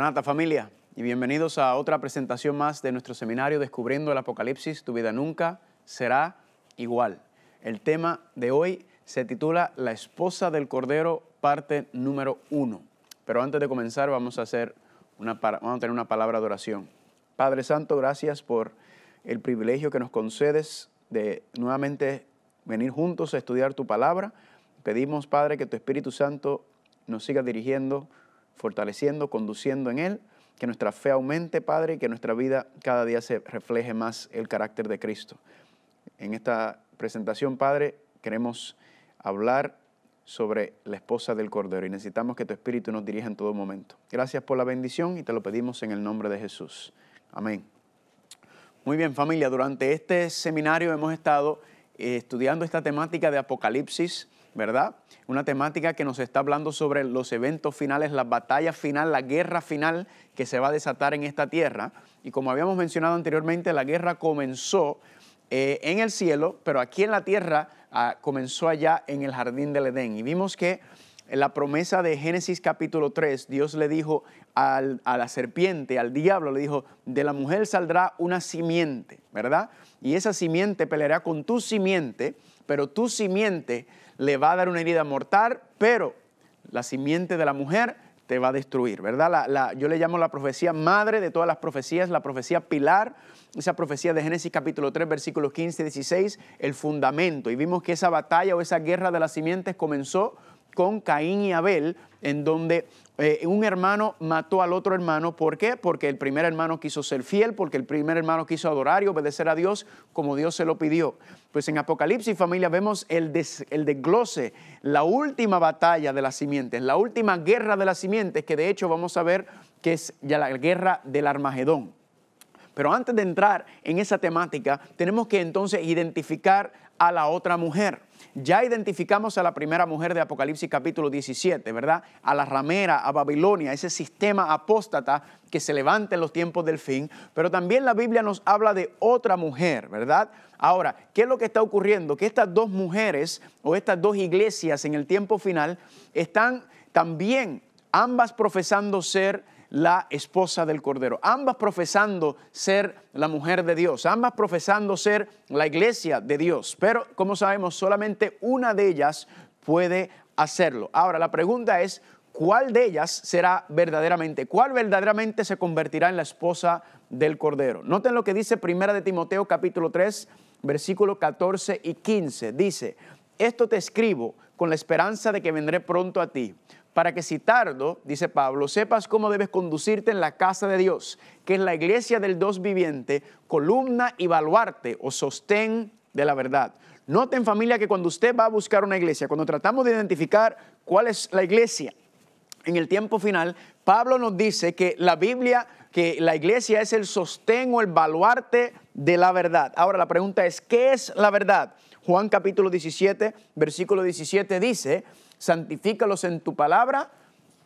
Maranata familia y bienvenidos a otra presentación más de nuestro seminario Descubriendo el Apocalipsis, tu vida nunca será igual. El tema de hoy se titula La esposa del Cordero, parte número uno. Pero antes de comenzar vamos a, hacer una, vamos a tener una palabra de oración. Padre Santo, gracias por el privilegio que nos concedes de nuevamente venir juntos a estudiar tu palabra. Pedimos, Padre, que tu Espíritu Santo nos siga dirigiendo fortaleciendo, conduciendo en Él, que nuestra fe aumente, Padre, y que nuestra vida cada día se refleje más el carácter de Cristo. En esta presentación, Padre, queremos hablar sobre la esposa del Cordero y necesitamos que tu Espíritu nos dirija en todo momento. Gracias por la bendición y te lo pedimos en el nombre de Jesús. Amén. Muy bien familia, durante este seminario hemos estado eh, estudiando esta temática de Apocalipsis ¿verdad? Una temática que nos está hablando sobre los eventos finales, la batalla final, la guerra final que se va a desatar en esta tierra. Y como habíamos mencionado anteriormente, la guerra comenzó eh, en el cielo, pero aquí en la tierra ah, comenzó allá en el jardín del Edén. Y vimos que en la promesa de Génesis capítulo 3, Dios le dijo a la serpiente, al diablo, le dijo, de la mujer saldrá una simiente, ¿verdad? Y esa simiente peleará con tu simiente, pero tu simiente le va a dar una herida mortal, pero la simiente de la mujer te va a destruir, ¿verdad? La, yo le llamo la profecía madre de todas las profecías, la profecía pilar, esa profecía de Génesis capítulo 3, versículos 15 y 16, el fundamento. Y vimos que esa batalla o esa guerra de las simientes comenzó con Caín y Abel, en donde eh, un hermano mató al otro hermano. ¿Por qué? Porque el primer hermano quiso ser fiel, porque el primer hermano quiso adorar y obedecer a Dios como Dios se lo pidió. Pues en Apocalipsis, familia, vemos el, el desglose, la última batalla de las simientes, la última guerra de las simientes, que de hecho vamos a ver que es ya la guerra del Armagedón. Pero antes de entrar en esa temática, tenemos que entonces identificar a la otra mujer. Ya identificamos a la primera mujer de Apocalipsis capítulo 17, ¿verdad? A la ramera, a Babilonia, ese sistema apóstata que se levanta en los tiempos del fin, pero también la Biblia nos habla de otra mujer, ¿verdad? Ahora, ¿qué es lo que está ocurriendo? Que estas dos mujeres o estas dos iglesias en el tiempo final están también ambas profesando ser la esposa del Cordero, ambas profesando ser la mujer de Dios, ambas profesando ser la iglesia de Dios, pero como sabemos solamente una de ellas puede hacerlo. Ahora, la pregunta es, ¿cuál de ellas será verdaderamente? ¿Cuál verdaderamente se convertirá en la esposa del Cordero? Noten lo que dice Primera de Timoteo capítulo 3, versículo 14 y 15. Dice, esto te escribo con la esperanza de que vendré pronto a ti para que si tardo, dice Pablo, sepas cómo debes conducirte en la casa de Dios, que es la iglesia del Dios viviente, columna y baluarte o sostén de la verdad. Noten familia que cuando usted va a buscar una iglesia, cuando tratamos de identificar cuál es la iglesia en el tiempo final, Pablo nos dice que la Biblia, que la iglesia es el sostén o el baluarte de la verdad. Ahora la pregunta es, ¿qué es la verdad? Juan capítulo 17, versículo 17 dice, santifícalos en tu palabra,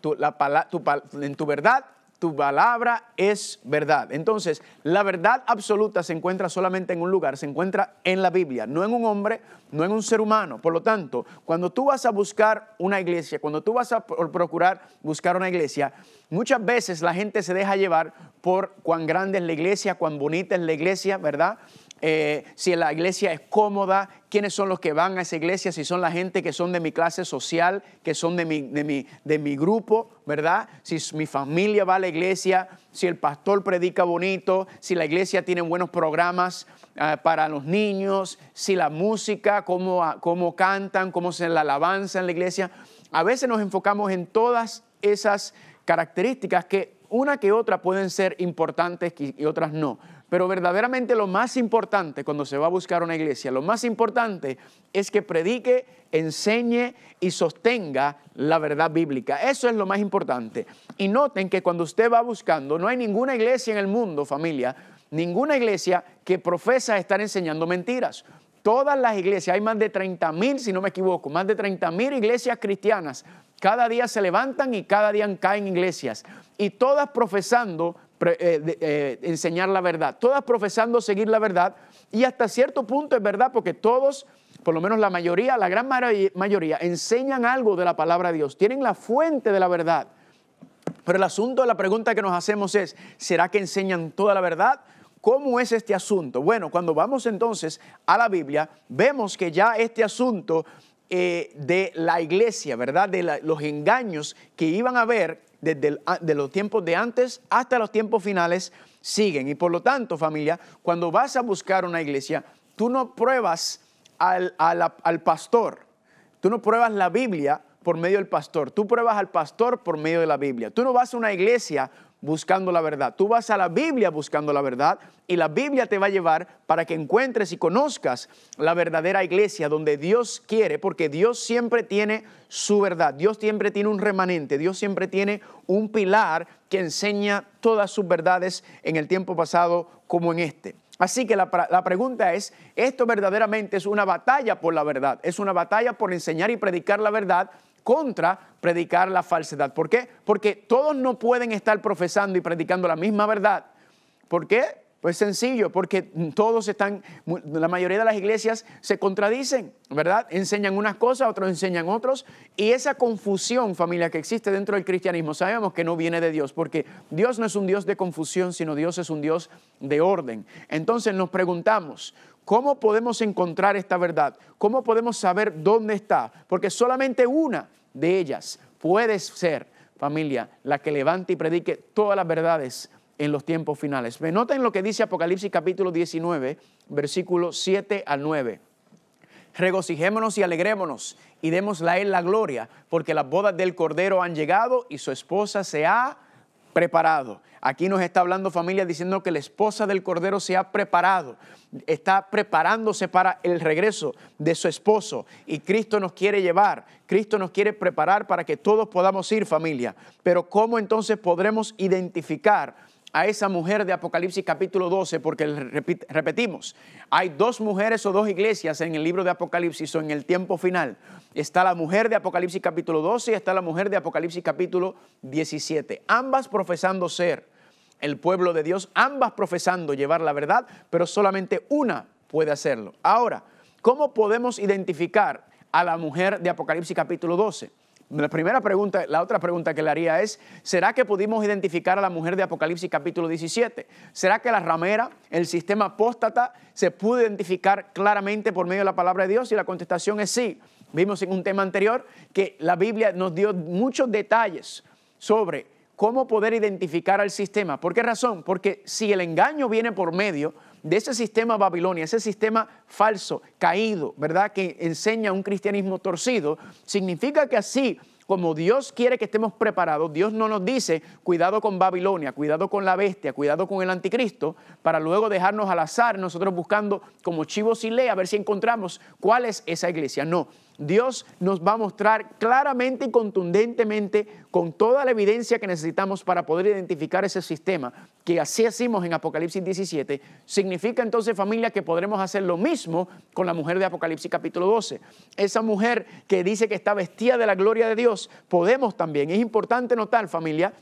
en tu verdad, tu palabra es verdad. Entonces, la verdad absoluta se encuentra solamente en un lugar, se encuentra en la Biblia, no en un hombre, no en un ser humano. Por lo tanto, cuando tú vas a buscar una iglesia, cuando tú vas a procurar buscar una iglesia, muchas veces la gente se deja llevar por cuán grande es la iglesia, cuán bonita es la iglesia, ¿verdad? Eh, si la iglesia es cómoda, quiénes son los que van a esa iglesia, si son la gente que son de mi clase social, que son de mi, grupo, ¿verdad? Si mi familia va a la iglesia, si el pastor predica bonito, si la iglesia tiene buenos programas ah, para los niños, si la música, cómo, cómo cantan, cómo se la alabanza en la iglesia. A veces nos enfocamos en todas esas características que una que otra pueden ser importantes y otras no pero verdaderamente lo más importante cuando se va a buscar una iglesia, lo más importante es que predique, enseñe y sostenga la verdad bíblica. Eso es lo más importante. Y noten que cuando usted va buscando, no hay ninguna iglesia en el mundo, familia, ninguna iglesia que profesa estar enseñando mentiras todas las iglesias, hay más de 30 mil, si no me equivoco, más de 30 mil iglesias cristianas. Cada día se levantan y cada día caen iglesias. Y todas profesando eh, eh, enseñar la verdad, todas profesando seguir la verdad y hasta cierto punto es verdad porque todos, por lo menos la mayoría, la gran mayoría, enseñan algo de la palabra de Dios, tienen la fuente de la verdad. Pero el asunto la pregunta que nos hacemos es, ¿será que enseñan toda la verdad? ¿Cómo es este asunto? Bueno, cuando vamos entonces a la Biblia, vemos que ya este asunto eh, de la iglesia, ¿verdad? De los engaños que iban a haber desde de los tiempos de antes hasta los tiempos finales, siguen. Y por lo tanto, familia, cuando vas a buscar una iglesia, tú no pruebas al, al pastor, tú no pruebas la Biblia por medio del pastor, tú pruebas al pastor por medio de la Biblia. Tú no vas a una iglesia buscando la verdad. Tú vas a la Biblia buscando la verdad y la Biblia te va a llevar para que encuentres y conozcas la verdadera iglesia donde Dios quiere, porque Dios siempre tiene su verdad, Dios siempre tiene un remanente, Dios siempre tiene un pilar que enseña todas sus verdades en el tiempo pasado como en este. Así que la, la, pregunta es, esto verdaderamente es una batalla por la verdad, es una batalla por enseñar y predicar la verdad contra predicar la falsedad. ¿Por qué? Porque todos no pueden estar profesando y predicando la misma verdad. ¿Por qué? Pues sencillo, porque todos están, la mayoría de las iglesias se contradicen, ¿verdad? Enseñan unas cosas, otros enseñan otros, y esa confusión, familia, que existe dentro del cristianismo, sabemos que no viene de Dios, porque Dios no es un Dios de confusión, sino Dios es un Dios de orden. Entonces nos preguntamos, ¿Cómo podemos encontrar esta verdad? ¿Cómo podemos saber dónde está? Porque solamente una de ellas puede ser, familia, la que levante y predique todas las verdades en los tiempos finales. Me noten lo que dice Apocalipsis capítulo 19, versículo 7 al 9. Regocijémonos y alegrémonos y démosle a él la gloria, porque las bodas del Cordero han llegado y su esposa se ha preparado. Aquí nos está hablando familia diciendo que la esposa del Cordero se ha preparado, está preparándose para el regreso de su esposo y Cristo nos quiere llevar, Cristo nos quiere preparar para que todos podamos ir familia. Pero ¿cómo entonces podremos identificar a esa mujer de Apocalipsis capítulo 12, porque repetimos, hay dos mujeres o dos iglesias en el libro de Apocalipsis o en el tiempo final. Está la mujer de Apocalipsis capítulo 12 y está la mujer de Apocalipsis capítulo 17, ambas profesando ser el pueblo de Dios, ambas profesando llevar la verdad, pero solamente una puede hacerlo. Ahora, ¿cómo podemos identificar a la mujer de Apocalipsis capítulo 12? La primera pregunta, la otra pregunta que le haría es, ¿será que pudimos identificar a la mujer de Apocalipsis capítulo 17? ¿Será que la ramera, el sistema apóstata, se pudo identificar claramente por medio de la palabra de Dios? Y la contestación es sí. Vimos en un tema anterior que la Biblia nos dio muchos detalles sobre cómo poder identificar al sistema. ¿Por qué razón? Porque si el engaño viene por medio de ese sistema Babilonia, ese sistema falso, caído, ¿verdad? Que enseña un cristianismo torcido, significa que así como Dios quiere que estemos preparados, Dios no nos dice, cuidado con Babilonia, cuidado con la bestia, cuidado con el anticristo, para luego dejarnos al azar, nosotros buscando como chivos y lea, a ver si encontramos cuál es esa iglesia. No, Dios nos va a mostrar claramente y contundentemente con toda la evidencia que necesitamos para poder identificar ese sistema, que así hacemos en Apocalipsis 17, significa entonces familia que podremos hacer lo mismo con la mujer de Apocalipsis capítulo 12. Esa mujer que dice que está vestida de la gloria de Dios, podemos también. Es importante notar familia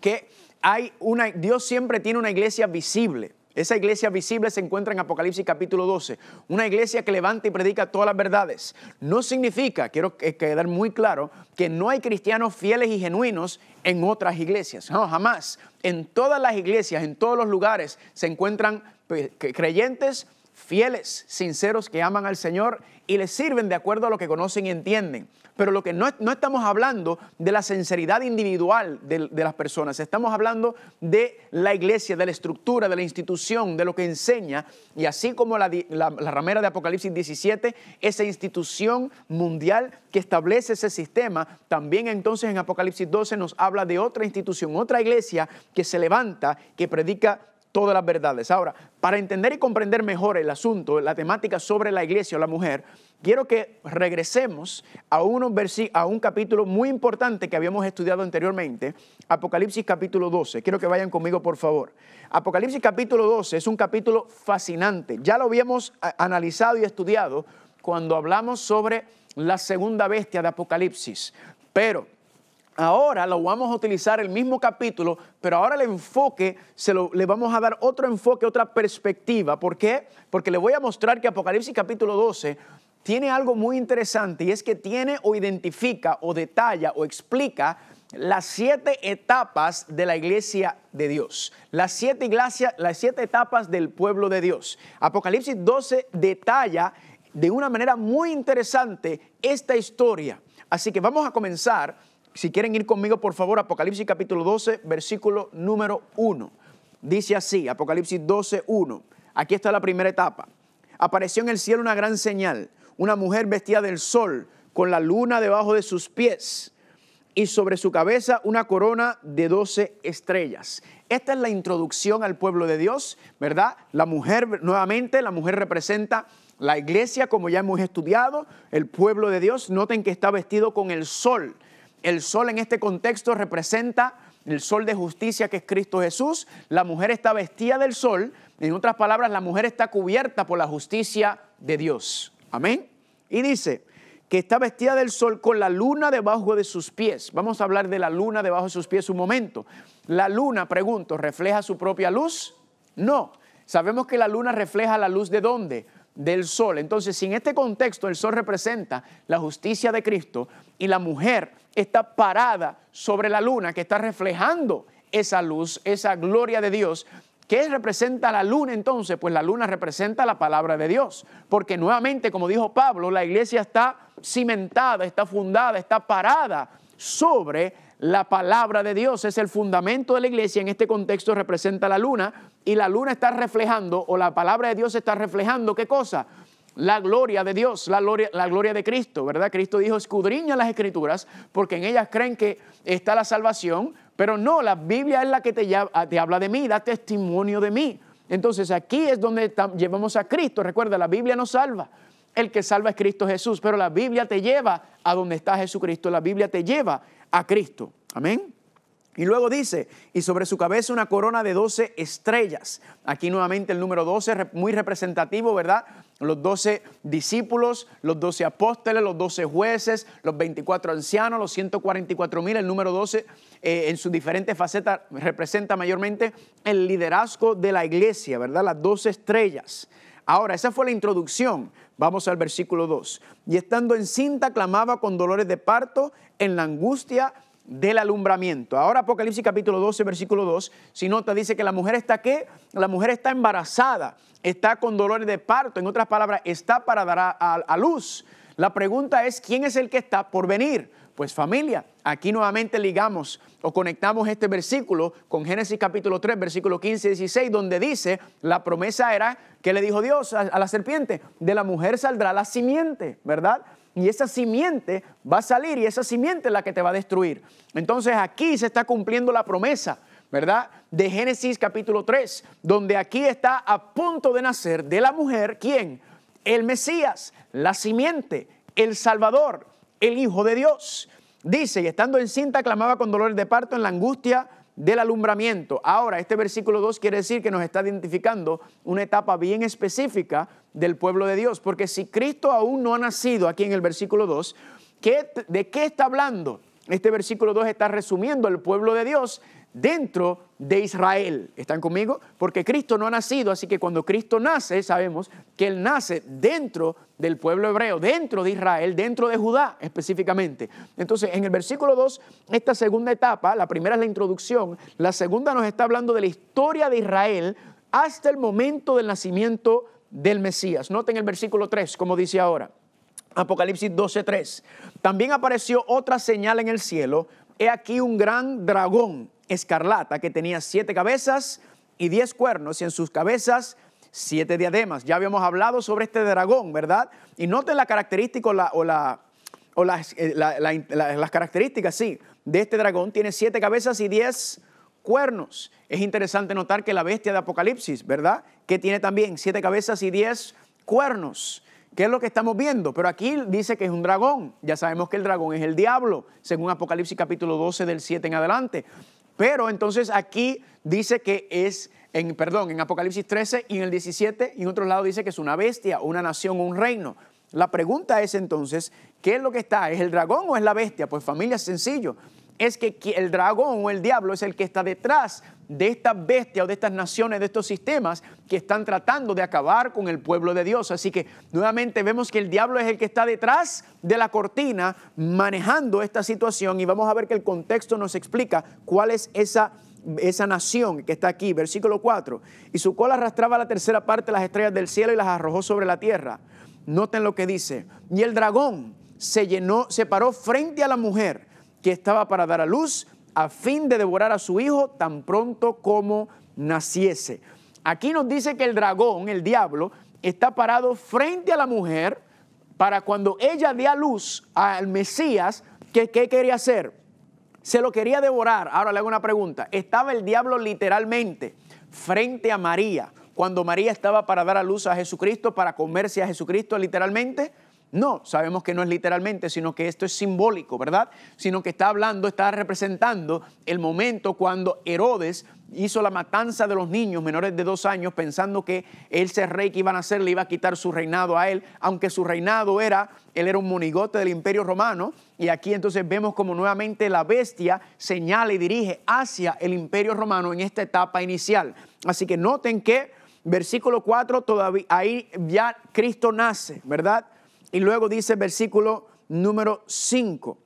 que hay una, Dios siempre tiene una iglesia visible. Esa iglesia visible se encuentra en Apocalipsis capítulo 12, una iglesia que levanta y predica todas las verdades. No significa, quiero quedar muy claro, que no hay cristianos fieles y genuinos en otras iglesias, no, jamás. En todas las iglesias, en todos los lugares, se encuentran pues, creyentes, fieles, sinceros, que aman al Señor y les sirven de acuerdo a lo que conocen y entienden. Pero lo que no, estamos hablando de la sinceridad individual de, las personas, estamos hablando de la iglesia, de la estructura, de la institución, de lo que enseña. Y así como la, la ramera de Apocalipsis 17, esa institución mundial que establece ese sistema, también entonces en Apocalipsis 12 nos habla de otra institución, otra iglesia que se levanta, que predica todas las verdades. Ahora, para entender y comprender mejor el asunto, la temática sobre la iglesia o la mujer, quiero que regresemos a, a un capítulo muy importante que habíamos estudiado anteriormente, Apocalipsis capítulo 12. Quiero que vayan conmigo, por favor. Apocalipsis capítulo 12 es un capítulo fascinante. Ya lo habíamos eh, analizado y estudiado cuando hablamos sobre la segunda bestia de Apocalipsis. Pero Ahora lo vamos a utilizar el mismo capítulo, pero ahora el enfoque, se le vamos a dar otro enfoque, otra perspectiva. ¿Por qué? Porque le voy a mostrar que Apocalipsis capítulo 12 tiene algo muy interesante y es que tiene o identifica o detalla o explica las siete etapas de la iglesia de Dios, las siete, las siete etapas del pueblo de Dios. Apocalipsis 12 detalla de una manera muy interesante esta historia. Así que vamos a comenzar si quieren ir conmigo, por favor, Apocalipsis capítulo 12, versículo número 1. Dice así, Apocalipsis 12, 1. Aquí está la primera etapa. Apareció en el cielo una gran señal, una mujer vestida del sol, con la luna debajo de sus pies y sobre su cabeza una corona de 12 estrellas. Esta es la introducción al pueblo de Dios, ¿verdad? La mujer, nuevamente, la mujer representa la iglesia, como ya hemos estudiado, el pueblo de Dios. Noten que está vestido con el sol. El sol en este contexto representa el sol de justicia que es Cristo Jesús. La mujer está vestida del sol. En otras palabras, la mujer está cubierta por la justicia de Dios. Amén. Y dice que está vestida del sol con la luna debajo de sus pies. Vamos a hablar de la luna debajo de sus pies un momento. La luna, pregunto, ¿refleja su propia luz? No. Sabemos que la luna refleja la luz de dónde? Del sol. Entonces, si en este contexto el sol representa la justicia de Cristo y la mujer está parada sobre la luna, que está reflejando esa luz, esa gloria de Dios. ¿Qué representa la luna entonces? Pues la luna representa la palabra de Dios, porque nuevamente, como dijo Pablo, la iglesia está cimentada, está fundada, está parada sobre la palabra de Dios. Es el fundamento de la iglesia, en este contexto representa la luna, y la luna está reflejando, o la palabra de Dios está reflejando, ¿qué cosa? la gloria de Dios, la gloria, la gloria, de Cristo, ¿verdad? Cristo dijo, escudriña las escrituras, porque en ellas creen que está la salvación, pero no, la Biblia es la que te, te habla de mí, da testimonio de mí. Entonces aquí es donde llevamos a Cristo, recuerda, la Biblia no salva. El que salva es Cristo Jesús, pero la Biblia te lleva a donde está Jesucristo, la Biblia te lleva a Cristo. Amén. Y luego dice, y sobre su cabeza una corona de 12 estrellas. Aquí nuevamente el número 12, muy representativo, ¿verdad? Los 12 discípulos, los doce apóstoles, los 12 jueces, los 24 ancianos, los 144 mil. El número 12 eh, en sus diferentes facetas representa mayormente el liderazgo de la iglesia, ¿verdad? Las doce estrellas. Ahora, esa fue la introducción. Vamos al versículo 2. Y estando encinta, clamaba con dolores de parto en la angustia del alumbramiento. Ahora Apocalipsis capítulo 12, versículo 2, si nota, dice que la mujer está qué? La mujer está embarazada, está con dolores de parto, en otras palabras, está para dar a, luz. La pregunta es, ¿quién es el que está por venir? Pues familia, aquí nuevamente ligamos o conectamos este versículo con Génesis capítulo 3, versículo 15 y 16, donde dice, la promesa era que le dijo Dios a la serpiente, de la mujer saldrá la simiente, ¿verdad? y esa simiente va a salir y esa simiente es la que te va a destruir. Entonces aquí se está cumpliendo la promesa, ¿verdad? De Génesis capítulo 3, donde aquí está a punto de nacer de la mujer, ¿quién? El Mesías, la simiente, el Salvador, el Hijo de Dios. Dice, y estando encinta, clamaba con dolores de parto en la angustia del alumbramiento. Ahora, este versículo 2 quiere decir que nos está identificando una etapa bien específica del pueblo de Dios, porque si Cristo aún no ha nacido aquí en el versículo 2, ¿de qué está hablando? Este versículo 2 está resumiendo el pueblo de Dios dentro de Israel. ¿Están conmigo? Porque Cristo no ha nacido, así que cuando Cristo nace, sabemos que Él nace dentro del pueblo hebreo, dentro de Israel, dentro de Judá específicamente. Entonces, en el versículo 2, esta segunda etapa, la primera es la introducción, la segunda nos está hablando de la historia de Israel hasta el momento del nacimiento del Mesías. Noten el versículo 3, como dice ahora. Apocalipsis 12:3. También apareció otra señal en el cielo. He aquí un gran dragón escarlata que tenía siete cabezas y diez cuernos y en sus cabezas siete diademas. Ya habíamos hablado sobre este dragón, ¿verdad? Y noten la característica o, o, eh, las características, sí, de este dragón. Tiene siete cabezas y diez cuernos. Es interesante notar que la bestia de Apocalipsis, ¿verdad? Que tiene también siete cabezas y diez cuernos. ¿Qué es lo que estamos viendo? Pero aquí dice que es un dragón. Ya sabemos que el dragón es el diablo, según Apocalipsis capítulo 12 del 7 en adelante. Pero entonces aquí dice que es, en, perdón, en Apocalipsis 13 y en el 17 y en otro lado dice que es una bestia, una nación, un reino. La pregunta es entonces, ¿qué es lo que está? ¿Es el dragón o es la bestia? Pues familia, es sencillo es que el dragón o el diablo es el que está detrás de estas bestias o de estas naciones, de estos sistemas que están tratando de acabar con el pueblo de Dios. Así que nuevamente vemos que el diablo es el que está detrás de la cortina manejando esta situación y vamos a ver que el contexto nos explica cuál es esa esa nación que está aquí, versículo 4, y su cola arrastraba la tercera parte de las estrellas del cielo y las arrojó sobre la tierra. Noten lo que dice. Y el dragón se llenó, se paró frente a la mujer que estaba para dar a luz a fin de devorar a su hijo tan pronto como naciese. Aquí nos dice que el dragón, el diablo, está parado frente a la mujer para cuando ella dé a luz al Mesías, ¿qué, ¿qué, quería hacer? Se lo quería devorar. Ahora le hago una pregunta. ¿Estaba el diablo literalmente frente a María cuando María estaba para dar a luz a Jesucristo, para comerse a Jesucristo literalmente? No, sabemos que no es literalmente, sino que esto es simbólico, ¿verdad? Sino que está hablando, está representando el momento cuando Herodes hizo la matanza de los niños menores de dos años pensando que ese rey que iban a hacerle, le iba a quitar su reinado a él, aunque su reinado era, él era un monigote del imperio romano. Y aquí entonces vemos como nuevamente la bestia señala y dirige hacia el imperio romano en esta etapa inicial. Así que noten que versículo 4, todavía, ahí ya Cristo nace, ¿verdad? Y luego dice versículo número 5.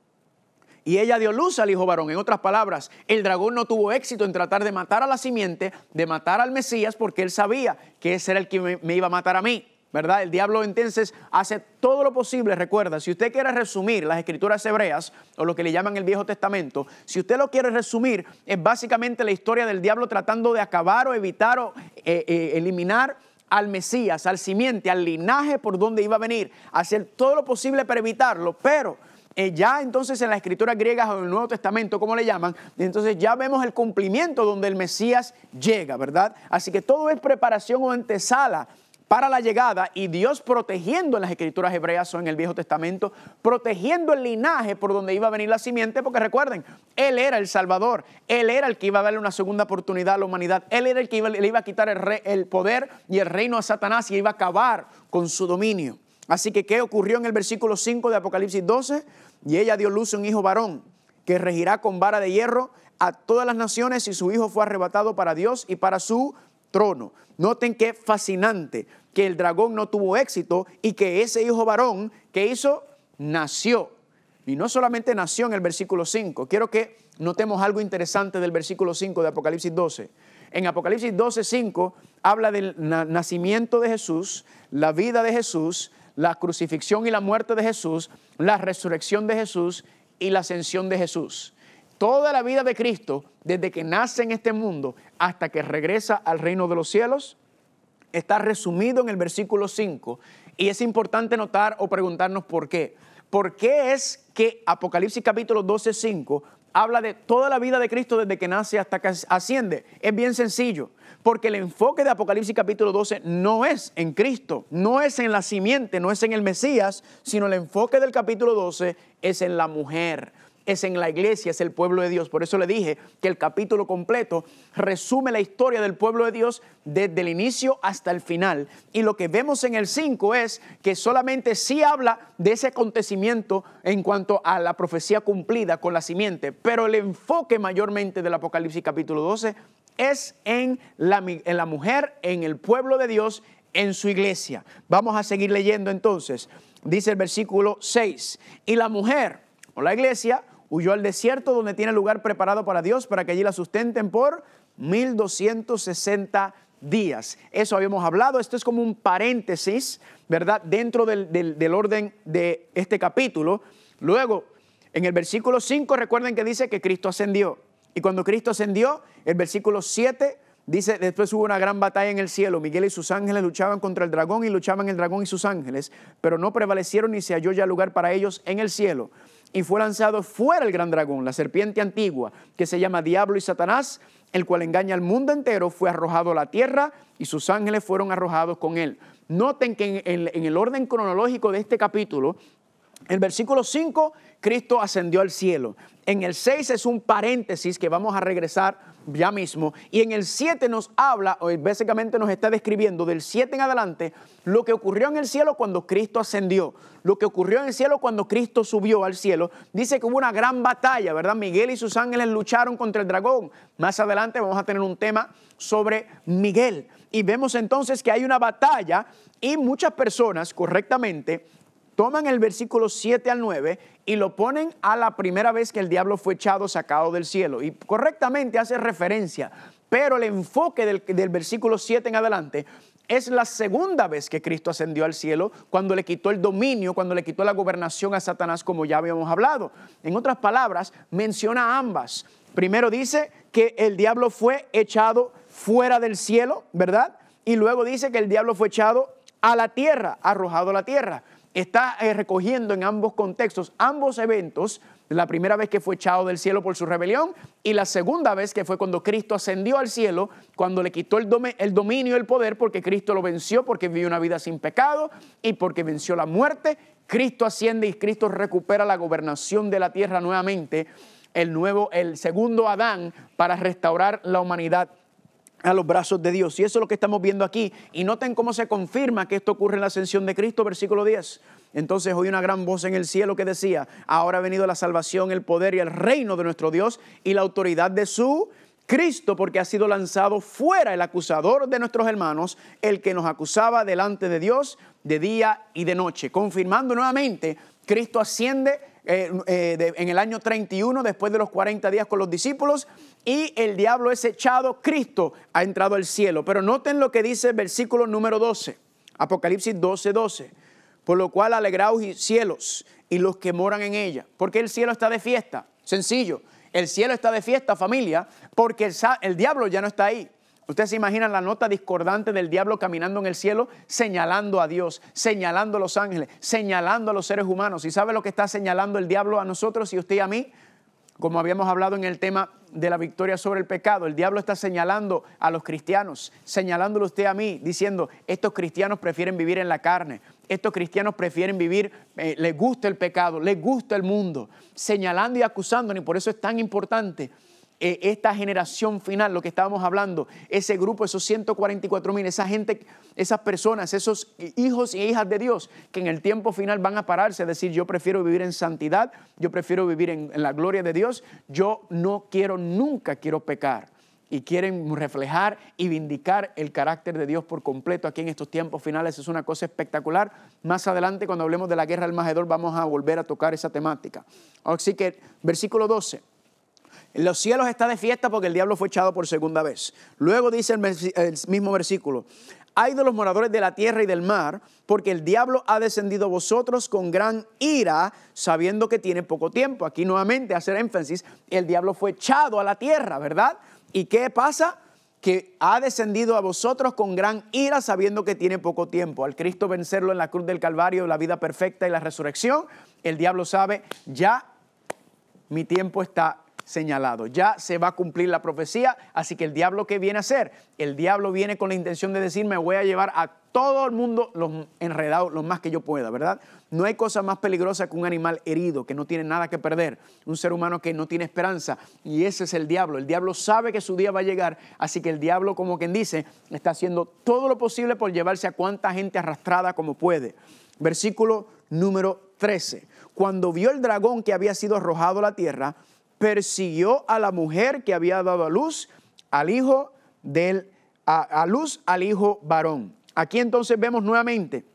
Y ella dio luz al hijo varón. En otras palabras, el dragón no tuvo éxito en tratar de matar a la simiente, de matar al Mesías, porque él sabía que ese era el que me, iba a matar a mí. ¿verdad? El diablo entonces hace todo lo posible, recuerda, si usted quiere resumir las escrituras hebreas o lo que le llaman el Viejo Testamento, si usted lo quiere resumir, es básicamente la historia del diablo tratando de acabar o evitar o eh, eh, eliminar al Mesías, al simiente, al linaje por donde iba a venir, hacer todo lo posible para evitarlo, pero eh, ya entonces en la escritura griega o en el Nuevo Testamento, como le llaman, entonces ya vemos el cumplimiento donde el Mesías llega, ¿verdad? Así que todo es preparación o antesala para la llegada y Dios protegiendo en las escrituras hebreas o en el Viejo Testamento, protegiendo el linaje por donde iba a venir la simiente, porque recuerden, Él era el Salvador, Él era el que iba a darle una segunda oportunidad a la humanidad, Él era el que le iba a quitar el, el poder y el reino a Satanás y iba a acabar con su dominio. Así que, ¿qué ocurrió en el versículo 5 de Apocalipsis 12? Y ella dio luz a un hijo varón que regirá con vara de hierro a todas las naciones y su hijo fue arrebatado para Dios y para su trono. Noten qué fascinante que el dragón no tuvo éxito y que ese hijo varón que hizo nació. Y no solamente nació en el versículo 5. Quiero que notemos algo interesante del versículo 5 de Apocalipsis 12. En Apocalipsis 12, 5 habla del nacimiento de Jesús, la vida de Jesús, la crucifixión y la muerte de Jesús, la resurrección de Jesús y la ascensión de Jesús toda la vida de Cristo, desde que nace en este mundo hasta que regresa al reino de los cielos, está resumido en el versículo 5. Y es importante notar o preguntarnos por qué. ¿Por qué es que Apocalipsis capítulo 12, 5 habla de toda la vida de Cristo desde que nace hasta que asciende? Es bien sencillo, porque el enfoque de Apocalipsis capítulo 12 no es en Cristo, no es en la simiente, no es en el Mesías, sino el enfoque del capítulo 12 es en la mujer es en la iglesia, es el pueblo de Dios. Por eso le dije que el capítulo completo resume la historia del pueblo de Dios desde el inicio hasta el final. Y lo que vemos en el 5 es que solamente sí habla de ese acontecimiento en cuanto a la profecía cumplida con la simiente, pero el enfoque mayormente del Apocalipsis capítulo 12 es en la, mujer, en el pueblo de Dios, en su iglesia. Vamos a seguir leyendo entonces. Dice el versículo 6, y la mujer o la iglesia huyó al desierto donde tiene lugar preparado para Dios para que allí la sustenten por 1260 días. Eso habíamos hablado, esto es como un paréntesis, ¿verdad? Dentro del, orden de este capítulo. Luego, en el versículo 5 recuerden que dice que Cristo ascendió. Y cuando Cristo ascendió, el versículo 7 dice, después hubo una gran batalla en el cielo. Miguel y sus ángeles luchaban contra el dragón y luchaban el dragón y sus ángeles, pero no prevalecieron ni se halló ya lugar para ellos en el cielo y fue lanzado fuera el gran dragón, la serpiente antigua, que se llama Diablo y Satanás, el cual engaña al mundo entero, fue arrojado a la tierra y sus ángeles fueron arrojados con él. Noten que en, el orden cronológico de este capítulo, el versículo 5 Cristo ascendió al cielo. En el 6 es un paréntesis que vamos a regresar ya mismo. Y en el 7 nos habla, o básicamente nos está describiendo del 7 en adelante, lo que ocurrió en el cielo cuando Cristo ascendió, lo que ocurrió en el cielo cuando Cristo subió al cielo. Dice que hubo una gran batalla, ¿verdad? Miguel y sus ángeles lucharon contra el dragón. Más adelante vamos a tener un tema sobre Miguel. Y vemos entonces que hay una batalla y muchas personas correctamente toman el versículo 7 al 9 y lo ponen a la primera vez que el diablo fue echado, sacado del cielo. Y correctamente hace referencia, pero el enfoque del, versículo 7 en adelante es la segunda vez que Cristo ascendió al cielo, cuando le quitó el dominio, cuando le quitó la gobernación a Satanás, como ya habíamos hablado. En otras palabras, menciona ambas. Primero dice que el diablo fue echado fuera del cielo, ¿verdad? Y luego dice que el diablo fue echado a la tierra, arrojado a la tierra está eh, recogiendo en ambos contextos, ambos eventos, la primera vez que fue echado del cielo por su rebelión y la segunda vez que fue cuando Cristo ascendió al cielo, cuando le quitó el, dominio y el poder, porque Cristo lo venció, porque vivió una vida sin pecado y porque venció la muerte. Cristo asciende y Cristo recupera la gobernación de la tierra nuevamente, el nuevo, el segundo Adán para restaurar la humanidad a los brazos de Dios. Y eso es lo que estamos viendo aquí. Y noten cómo se confirma que esto ocurre en la ascensión de Cristo, versículo 10. Entonces oí una gran voz en el cielo que decía, ahora ha venido la salvación, el poder y el reino de nuestro Dios y la autoridad de su Cristo, porque ha sido lanzado fuera el acusador de nuestros hermanos, el que nos acusaba delante de Dios de día y de noche. Confirmando nuevamente, Cristo asciende eh, eh, en el año 31, después de los 40 días con los discípulos, y el diablo es echado, Cristo ha entrado al cielo. Pero noten lo que dice el versículo número 12, Apocalipsis 12, 12. Por lo cual alegraos cielos y los que moran en ella. Porque el cielo está de fiesta. Sencillo. El cielo está de fiesta, familia, porque el, diablo ya no está ahí. Ustedes se imaginan la nota discordante del diablo caminando en el cielo, señalando a Dios, señalando a los ángeles, señalando a los seres humanos. ¿Y sabe lo que está señalando el diablo a nosotros y usted y a mí? Como habíamos hablado en el tema de la victoria sobre el pecado. El diablo está señalando a los cristianos, señalándolo usted a mí, diciendo, estos cristianos prefieren vivir en la carne, estos cristianos prefieren vivir, eh, les gusta el pecado, les gusta el mundo, señalando y acusándonos, y por eso es tan importante eh, esta generación final, lo que estábamos hablando, ese grupo, esos 144 mil, esa gente, esas personas, esos hijos e hijas de Dios que en el tiempo final van a pararse a decir, yo prefiero vivir en santidad, yo prefiero vivir en, la gloria de Dios, yo no quiero, nunca quiero pecar y quieren reflejar y vindicar el carácter de Dios por completo aquí en estos tiempos finales. Es una cosa espectacular. Más adelante, cuando hablemos de la guerra del majedor, vamos a volver a tocar esa temática. Así que, versículo 12. Los cielos están de fiesta porque el diablo fue echado por segunda vez. Luego dice el, mismo versículo, hay de los moradores de la tierra y del mar, porque el diablo ha descendido a vosotros con gran ira, sabiendo que tiene poco tiempo. Aquí nuevamente hacer énfasis, el diablo fue echado a la tierra, ¿verdad? ¿Y qué pasa? que ha descendido a vosotros con gran ira sabiendo que tiene poco tiempo. Al Cristo vencerlo en la cruz del Calvario, la vida perfecta y la resurrección, el diablo sabe, ya mi tiempo está señalado. Ya se va a cumplir la profecía, así que el diablo ¿qué viene a hacer? El diablo viene con la intención de decir, me voy a llevar a todo el mundo los enredados lo más que yo pueda, ¿verdad? No hay cosa más peligrosa que un animal herido, que no tiene nada que perder, un ser humano que no tiene esperanza, y ese es el diablo. El diablo sabe que su día va a llegar, así que el diablo, como quien dice, está haciendo todo lo posible por llevarse a cuanta gente arrastrada como puede. Versículo número 13. Cuando vio el dragón que había sido arrojado a la tierra, persiguió a la mujer que había dado a luz al hijo del a, luz al hijo varón. Aquí entonces vemos nuevamente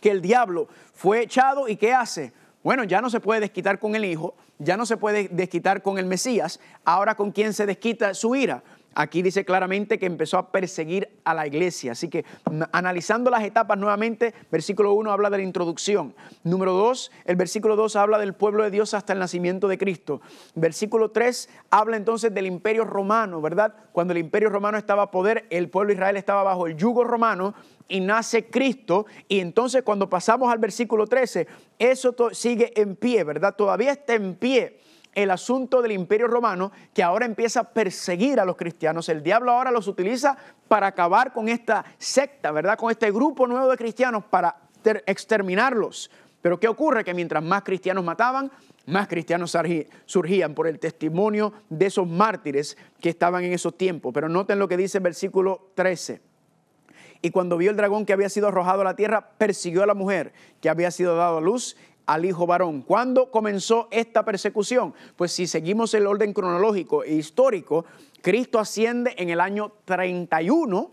que el diablo fue echado y ¿qué hace? Bueno, ya no se puede desquitar con el hijo, ya no se puede desquitar con el Mesías, ahora con quién se desquita su ira. Aquí dice claramente que empezó a perseguir a la iglesia. Así que analizando las etapas nuevamente, versículo 1 habla de la introducción. Número 2, el versículo 2 habla del pueblo de Dios hasta el nacimiento de Cristo. Versículo 3 habla entonces del imperio romano, ¿verdad? Cuando el imperio romano estaba a poder, el pueblo de Israel estaba bajo el yugo romano y nace Cristo. Y entonces cuando pasamos al versículo 13, eso sigue en pie, ¿verdad? Todavía está en pie el asunto del imperio romano que ahora empieza a perseguir a los cristianos. El diablo ahora los utiliza para acabar con esta secta, ¿verdad? Con este grupo nuevo de cristianos para exterminarlos. Pero ¿qué ocurre? Que mientras más cristianos mataban, más cristianos surgían por el testimonio de esos mártires que estaban en esos tiempos. Pero noten lo que dice el versículo 13. Y cuando vio el dragón que había sido arrojado a la tierra, persiguió a la mujer que había sido dada a luz al hijo varón. ¿Cuándo comenzó esta persecución? Pues si seguimos el orden cronológico e histórico, Cristo asciende en el año 31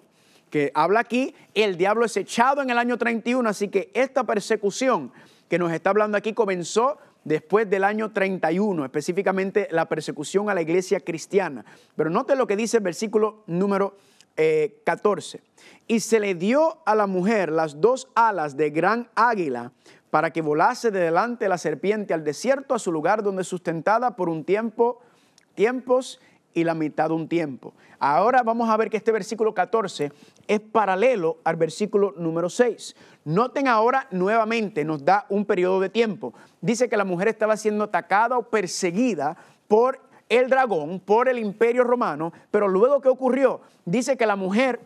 que habla aquí, el diablo es echado en el año 31, así que esta persecución que nos está hablando aquí comenzó después del año 31, específicamente la persecución a la iglesia cristiana. Pero note lo que dice el versículo número 14. Eh, y se le dio a la mujer las dos alas de gran águila para que volase de delante la serpiente al desierto a su lugar donde sustentada por un tiempo, tiempos y la mitad de un tiempo. Ahora vamos a ver que este versículo 14 es paralelo al versículo número 6. Noten ahora nuevamente, nos da un periodo de tiempo. Dice que la mujer estaba siendo atacada o perseguida por el dragón, por el imperio romano, pero luego ¿qué ocurrió? Dice que la mujer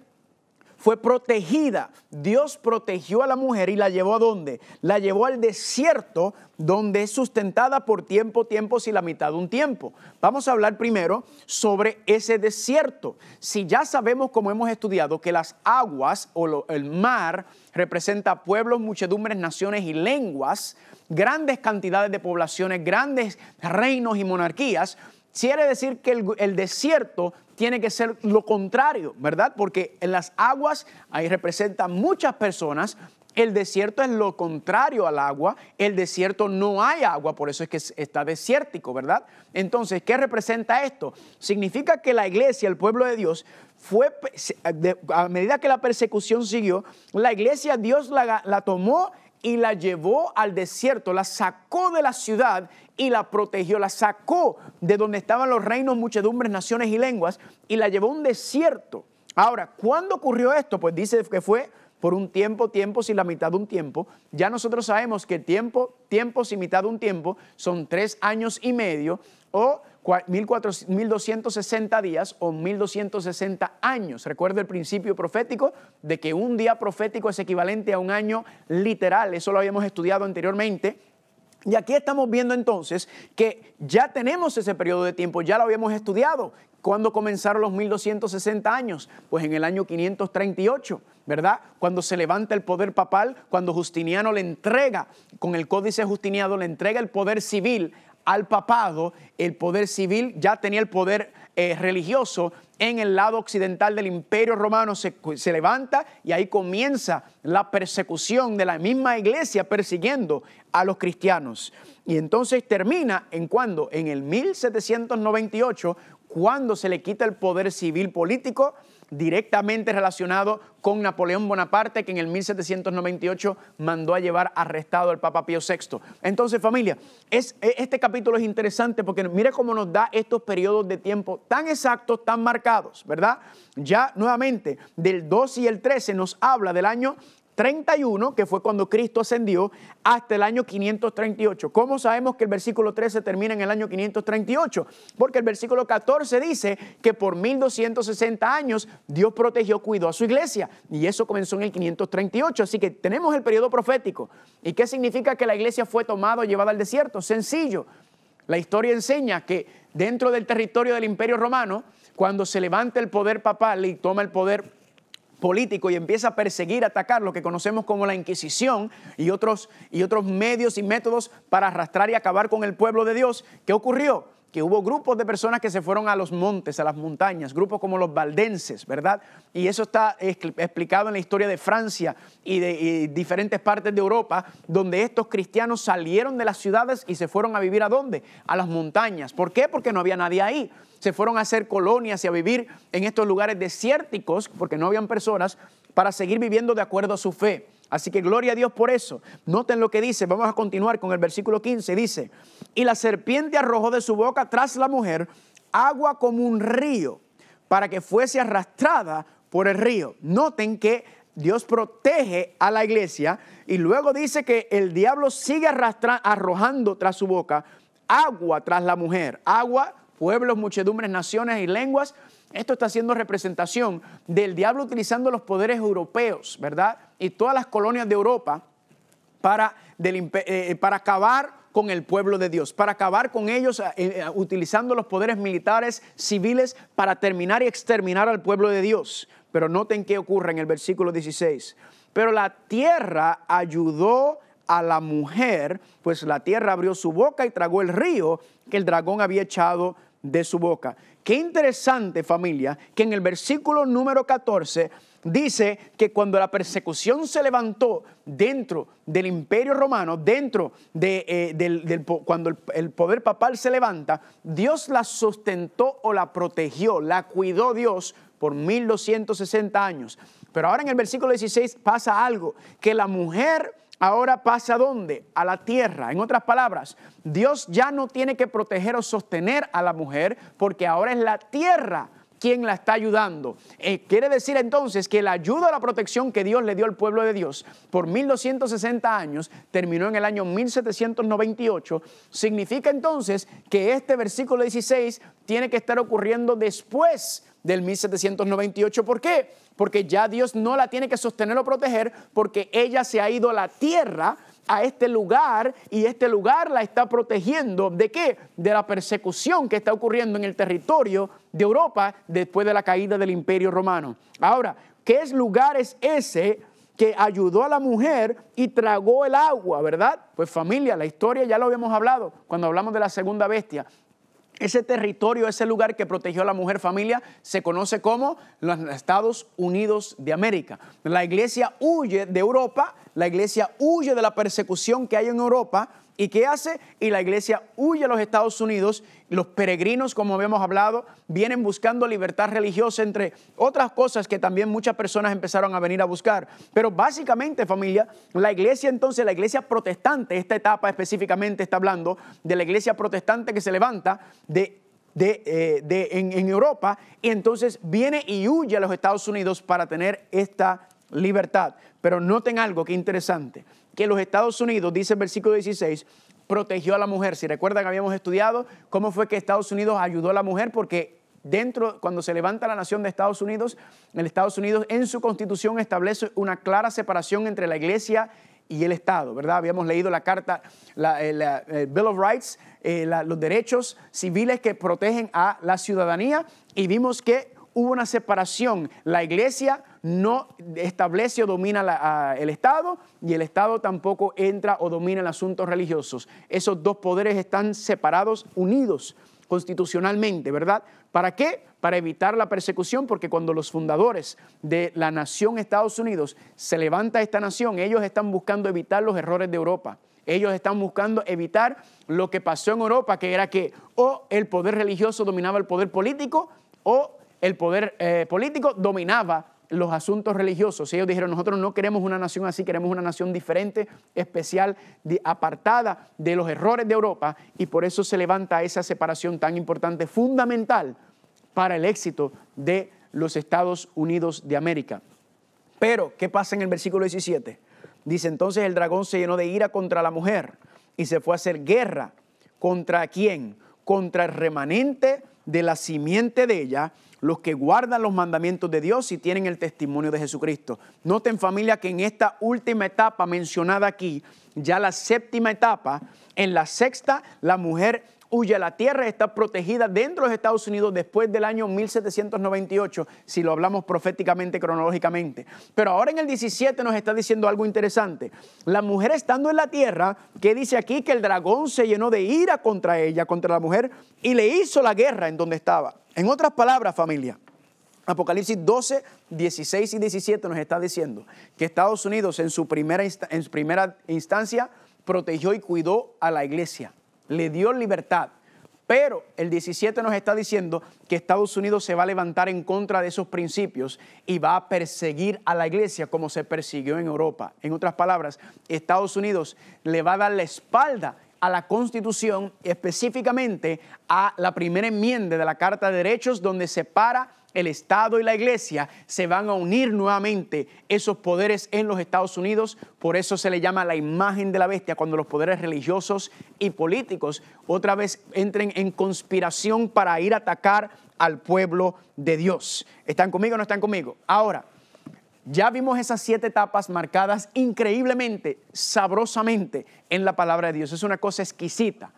fue protegida. Dios protegió a la mujer y la llevó a dónde? La llevó al desierto donde es sustentada por tiempo, tiempos y la mitad de un tiempo. Vamos a hablar primero sobre ese desierto. Si ya sabemos, como hemos estudiado, que las aguas o el mar representa pueblos, muchedumbres, naciones y lenguas, grandes cantidades de poblaciones, grandes reinos y monarquías, quiere decir que el desierto tiene que ser lo contrario, ¿verdad? Porque en las aguas ahí representan muchas personas, el desierto es lo contrario al agua. El desierto no hay agua, por eso es que está desértico, ¿verdad? Entonces, ¿qué representa esto? Significa que la iglesia, el pueblo de Dios, fue, a medida que la persecución siguió, la iglesia Dios la, la tomó y la llevó al desierto, la sacó de la ciudad y la protegió, la sacó de donde estaban los reinos, muchedumbres, naciones y lenguas y la llevó a un desierto. Ahora, ¿cuándo ocurrió esto? Pues dice que fue por un tiempo, tiempos y la mitad de un tiempo. Ya nosotros sabemos que tiempo, tiempos y mitad de un tiempo son tres años y medio o 1260 días o 1260 años. Recuerda el principio profético de que un día profético es equivalente a un año literal. Eso lo habíamos estudiado anteriormente y aquí estamos viendo entonces que ya tenemos ese periodo de tiempo, ya lo habíamos estudiado. ¿Cuándo comenzaron los 1260 años? Pues en el año 538, ¿verdad? Cuando se levanta el poder papal, cuando Justiniano le entrega, con el códice justiniano, le entrega el poder civil al papado, el poder civil ya tenía el poder eh, religioso en el lado occidental del imperio romano, se, se, levanta y ahí comienza la persecución de la misma iglesia persiguiendo a los cristianos. Y entonces termina en cuando, en el 1798, cuando se le quita el poder civil político directamente relacionado con Napoleón Bonaparte, que en el 1798 mandó a llevar arrestado al Papa Pío VI. Entonces, familia, es, e, este capítulo es interesante porque mire cómo nos da estos periodos de tiempo tan exactos, tan marcados, ¿verdad? Ya nuevamente, del 2 y el 13 nos habla del año 31, que fue cuando Cristo ascendió, hasta el año 538. ¿Cómo sabemos que el versículo 13 termina en el año 538? Porque el versículo 14 dice que por 1260 años Dios protegió, cuidó a su iglesia. Y eso comenzó en el 538. Así que tenemos el periodo profético. ¿Y qué significa que la iglesia fue tomada o llevada al desierto? Sencillo. La historia enseña que dentro del territorio del imperio romano, cuando se levanta el poder papal y toma el poder político y empieza a perseguir, atacar lo que conocemos como la Inquisición y otros, y otros medios y métodos para arrastrar y acabar con el pueblo de Dios, ¿qué ocurrió? que hubo grupos de personas que se fueron a los montes, a las montañas, grupos como los valdenses, ¿verdad? Y eso está explicado en la historia de Francia y de diferentes partes de Europa, donde estos cristianos salieron de las ciudades y se fueron a vivir a dónde? A las montañas. ¿Por qué? Porque no había nadie ahí se fueron a hacer colonias y a vivir en estos lugares desérticos, porque no habían personas, para seguir viviendo de acuerdo a su fe. Así que gloria a Dios por eso. Noten lo que dice. Vamos a continuar con el versículo 15. Dice, y la serpiente arrojó de su boca tras la mujer agua como un río para que fuese arrastrada por el río. Noten que Dios protege a la iglesia y luego dice que el diablo sigue arrojando tras su boca agua tras la mujer. Agua pueblos, muchedumbres, naciones y lenguas. Esto está haciendo representación del diablo utilizando los poderes europeos, ¿verdad? Y todas las colonias de Europa para, eh, eh, para acabar con el pueblo de Dios, para acabar con ellos eh, utilizando los poderes militares, civiles, para terminar y exterminar al pueblo de Dios. Pero noten qué ocurre en el versículo 16. Pero la tierra ayudó a la mujer, pues la tierra abrió su boca y tragó el río que el dragón había echado de su boca. Qué interesante familia que en el versículo número 14 dice que cuando la persecución se levantó dentro del imperio romano, dentro de, eh, del, cuando el, poder papal se levanta, Dios la sustentó o la protegió, la cuidó Dios por 1260 años. Pero ahora en el versículo 16 pasa algo, que la mujer ahora pasa a dónde? A la tierra. En otras palabras, Dios ya no tiene que proteger o sostener a la mujer porque ahora es la tierra quien la está ayudando. Eh, quiere decir entonces que la ayuda o la protección que Dios le dio al pueblo de Dios por 1260 años, terminó en el año 1798, significa entonces que este versículo 16 tiene que estar ocurriendo después del 1798. ¿Por qué? Porque ya Dios no la tiene que sostener o proteger porque ella se ha ido a la tierra, a este lugar, y este lugar la está protegiendo. ¿De qué? De la persecución que está ocurriendo en el territorio de Europa después de la caída del imperio romano. Ahora, ¿qué es lugar es ese? que ayudó a la mujer y tragó el agua, ¿verdad? Pues familia, la historia ya lo habíamos hablado cuando hablamos de la segunda bestia. Ese territorio, ese lugar que protegió a la mujer familia, se conoce como los Estados Unidos de América. La iglesia huye de Europa, la iglesia huye de la persecución que hay en Europa ¿Y qué hace? Y la iglesia huye a los Estados Unidos. Los peregrinos, como habíamos hablado, vienen buscando libertad religiosa, entre otras cosas que también muchas personas empezaron a venir a buscar. Pero básicamente, familia, la iglesia entonces, la iglesia protestante, esta etapa específicamente está hablando de la iglesia protestante que se levanta de de, eh, en, Europa y entonces viene y huye a los Estados Unidos para tener esta libertad. Pero noten algo que interesante que los Estados Unidos, dice el versículo 16, protegió a la mujer. Si recuerdan, habíamos estudiado cómo fue que Estados Unidos ayudó a la mujer, porque dentro, cuando se levanta la nación de Estados Unidos, el Estados Unidos en su constitución establece una clara separación entre la iglesia y el Estado, ¿verdad? Habíamos leído la carta, la, eh, eh, Bill of Rights, eh, los derechos civiles que protegen a la ciudadanía y vimos que hubo una separación. La iglesia no establece o domina el Estado y el Estado tampoco entra o domina en asuntos religiosos. Esos dos poderes están separados, unidos constitucionalmente, ¿verdad? ¿Para qué? Para evitar la persecución, porque cuando los fundadores de la nación Estados Unidos se levanta esta nación, ellos están buscando evitar los errores de Europa. Ellos están buscando evitar lo que pasó en Europa, que era que o el poder religioso dominaba el poder político o el poder eh, político dominaba los asuntos religiosos. Ellos dijeron, nosotros no queremos una nación así, queremos una nación diferente, especial, apartada de los errores de Europa, y por eso se levanta esa separación tan importante, fundamental para el éxito de los Estados Unidos de América. Pero, ¿qué pasa en el versículo 17? Dice, entonces el dragón se llenó de ira contra la mujer y se fue a hacer guerra. ¿Contra quién? Contra el remanente de la simiente de ella, los que guardan los mandamientos de Dios y tienen el testimonio de Jesucristo. Noten familia que en esta última etapa mencionada aquí, ya la séptima etapa, en la sexta la mujer huye la tierra, está protegida dentro de los Estados Unidos después del año 1798, si lo hablamos proféticamente, cronológicamente. Pero ahora en el 17 nos está diciendo algo interesante. La mujer estando en la tierra, ¿qué dice aquí que el dragón se llenó de ira contra ella, contra la mujer, y le hizo la guerra en donde estaba. En otras palabras, familia, Apocalipsis 12, 16 y 17 nos está diciendo que Estados Unidos en su primera, primera instancia protegió y cuidó a la iglesia le dio libertad. Pero el 17 nos está diciendo que Estados Unidos se va a levantar en contra de esos principios y va a perseguir a la iglesia como se persiguió en Europa. En otras palabras, Estados Unidos le va a dar la espalda a la Constitución, específicamente a la primera enmienda de la Carta de Derechos, donde se para el Estado y la Iglesia se van a unir nuevamente esos poderes en los Estados Unidos. Por eso se le llama la imagen de la bestia, cuando los poderes religiosos y políticos otra vez entren en conspiración para ir a atacar al pueblo de Dios. ¿Están conmigo o no están conmigo? Ahora, ya vimos esas siete etapas marcadas increíblemente, sabrosamente en la palabra de Dios. Es una cosa exquisita.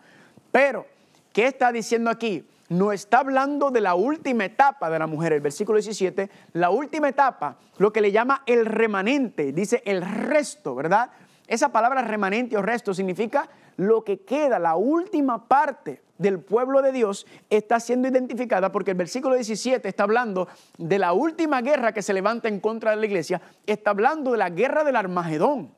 Pero, ¿qué está diciendo aquí? no está hablando de la última etapa de la mujer. El versículo 17, la última etapa, lo que le llama el remanente, dice el resto, ¿verdad? Esa palabra remanente o resto significa lo que queda, la última parte del pueblo de Dios está siendo identificada porque el versículo 17 está hablando de la última guerra que se levanta en contra de la iglesia, está hablando de la guerra del Armagedón.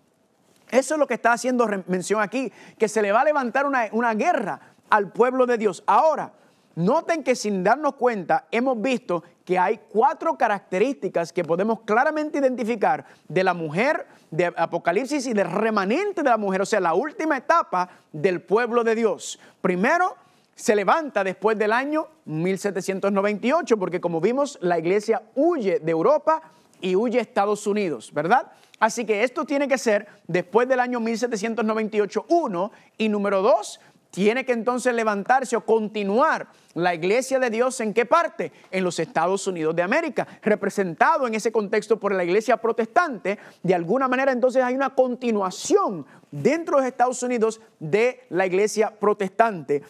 Eso es lo que está haciendo mención aquí, que se le va a levantar una, una guerra al pueblo de Dios. Ahora, Noten que sin darnos cuenta hemos visto que hay cuatro características que podemos claramente identificar de la mujer de Apocalipsis y del remanente de la mujer, o sea, la última etapa del pueblo de Dios. Primero, se levanta después del año 1798, porque como vimos, la iglesia huye de Europa y huye a Estados Unidos, ¿verdad? Así que esto tiene que ser después del año 1798, uno, y número dos, tiene que entonces levantarse o continuar la iglesia de Dios en qué parte? En los Estados Unidos de América, representado en ese contexto por la iglesia protestante, de alguna manera entonces hay una continuación dentro de los Estados Unidos de la iglesia protestante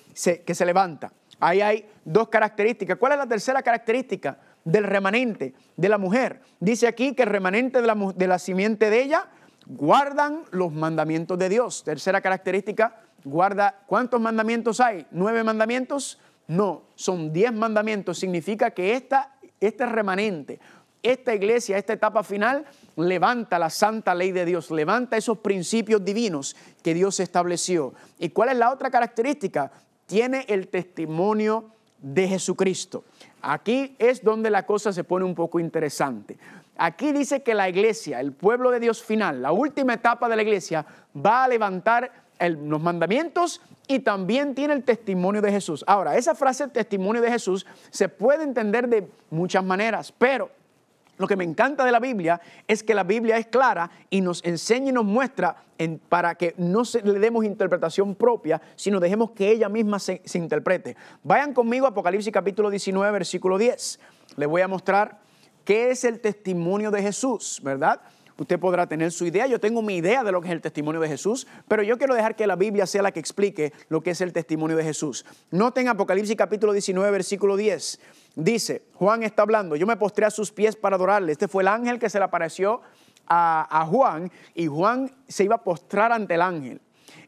que se levanta. Ahí hay dos características. ¿Cuál es la tercera característica del remanente de la mujer? Dice aquí que el remanente de la, de la simiente de ella guardan los mandamientos de Dios. Tercera característica guarda, ¿cuántos mandamientos hay? ¿Nueve mandamientos? No, son diez mandamientos. Significa que esta, este remanente, esta iglesia, esta etapa final, levanta la santa ley de Dios, levanta esos principios divinos que Dios estableció. ¿Y cuál es la otra característica? Tiene el testimonio de Jesucristo. Aquí es donde la cosa se pone un poco interesante. Aquí dice que la iglesia, el pueblo de Dios final, la última etapa de la iglesia, va a levantar los mandamientos y también tiene el testimonio de Jesús. Ahora, esa frase, testimonio de Jesús, se puede entender de muchas maneras, pero lo que me encanta de la Biblia es que la Biblia es clara y nos enseña y nos muestra para que no le demos interpretación propia, sino dejemos que ella misma se, se interprete. Vayan conmigo a Apocalipsis capítulo 19, versículo 10. Les voy a mostrar qué es el testimonio de Jesús, ¿verdad? Usted podrá tener su idea, yo tengo mi idea de lo que es el testimonio de Jesús, pero yo quiero dejar que la Biblia sea la que explique lo que es el testimonio de Jesús. Noten Apocalipsis capítulo 19, versículo 10. Dice, Juan está hablando, yo me postré a sus pies para adorarle. Este fue el ángel que se le apareció a, Juan y Juan se iba a postrar ante el ángel.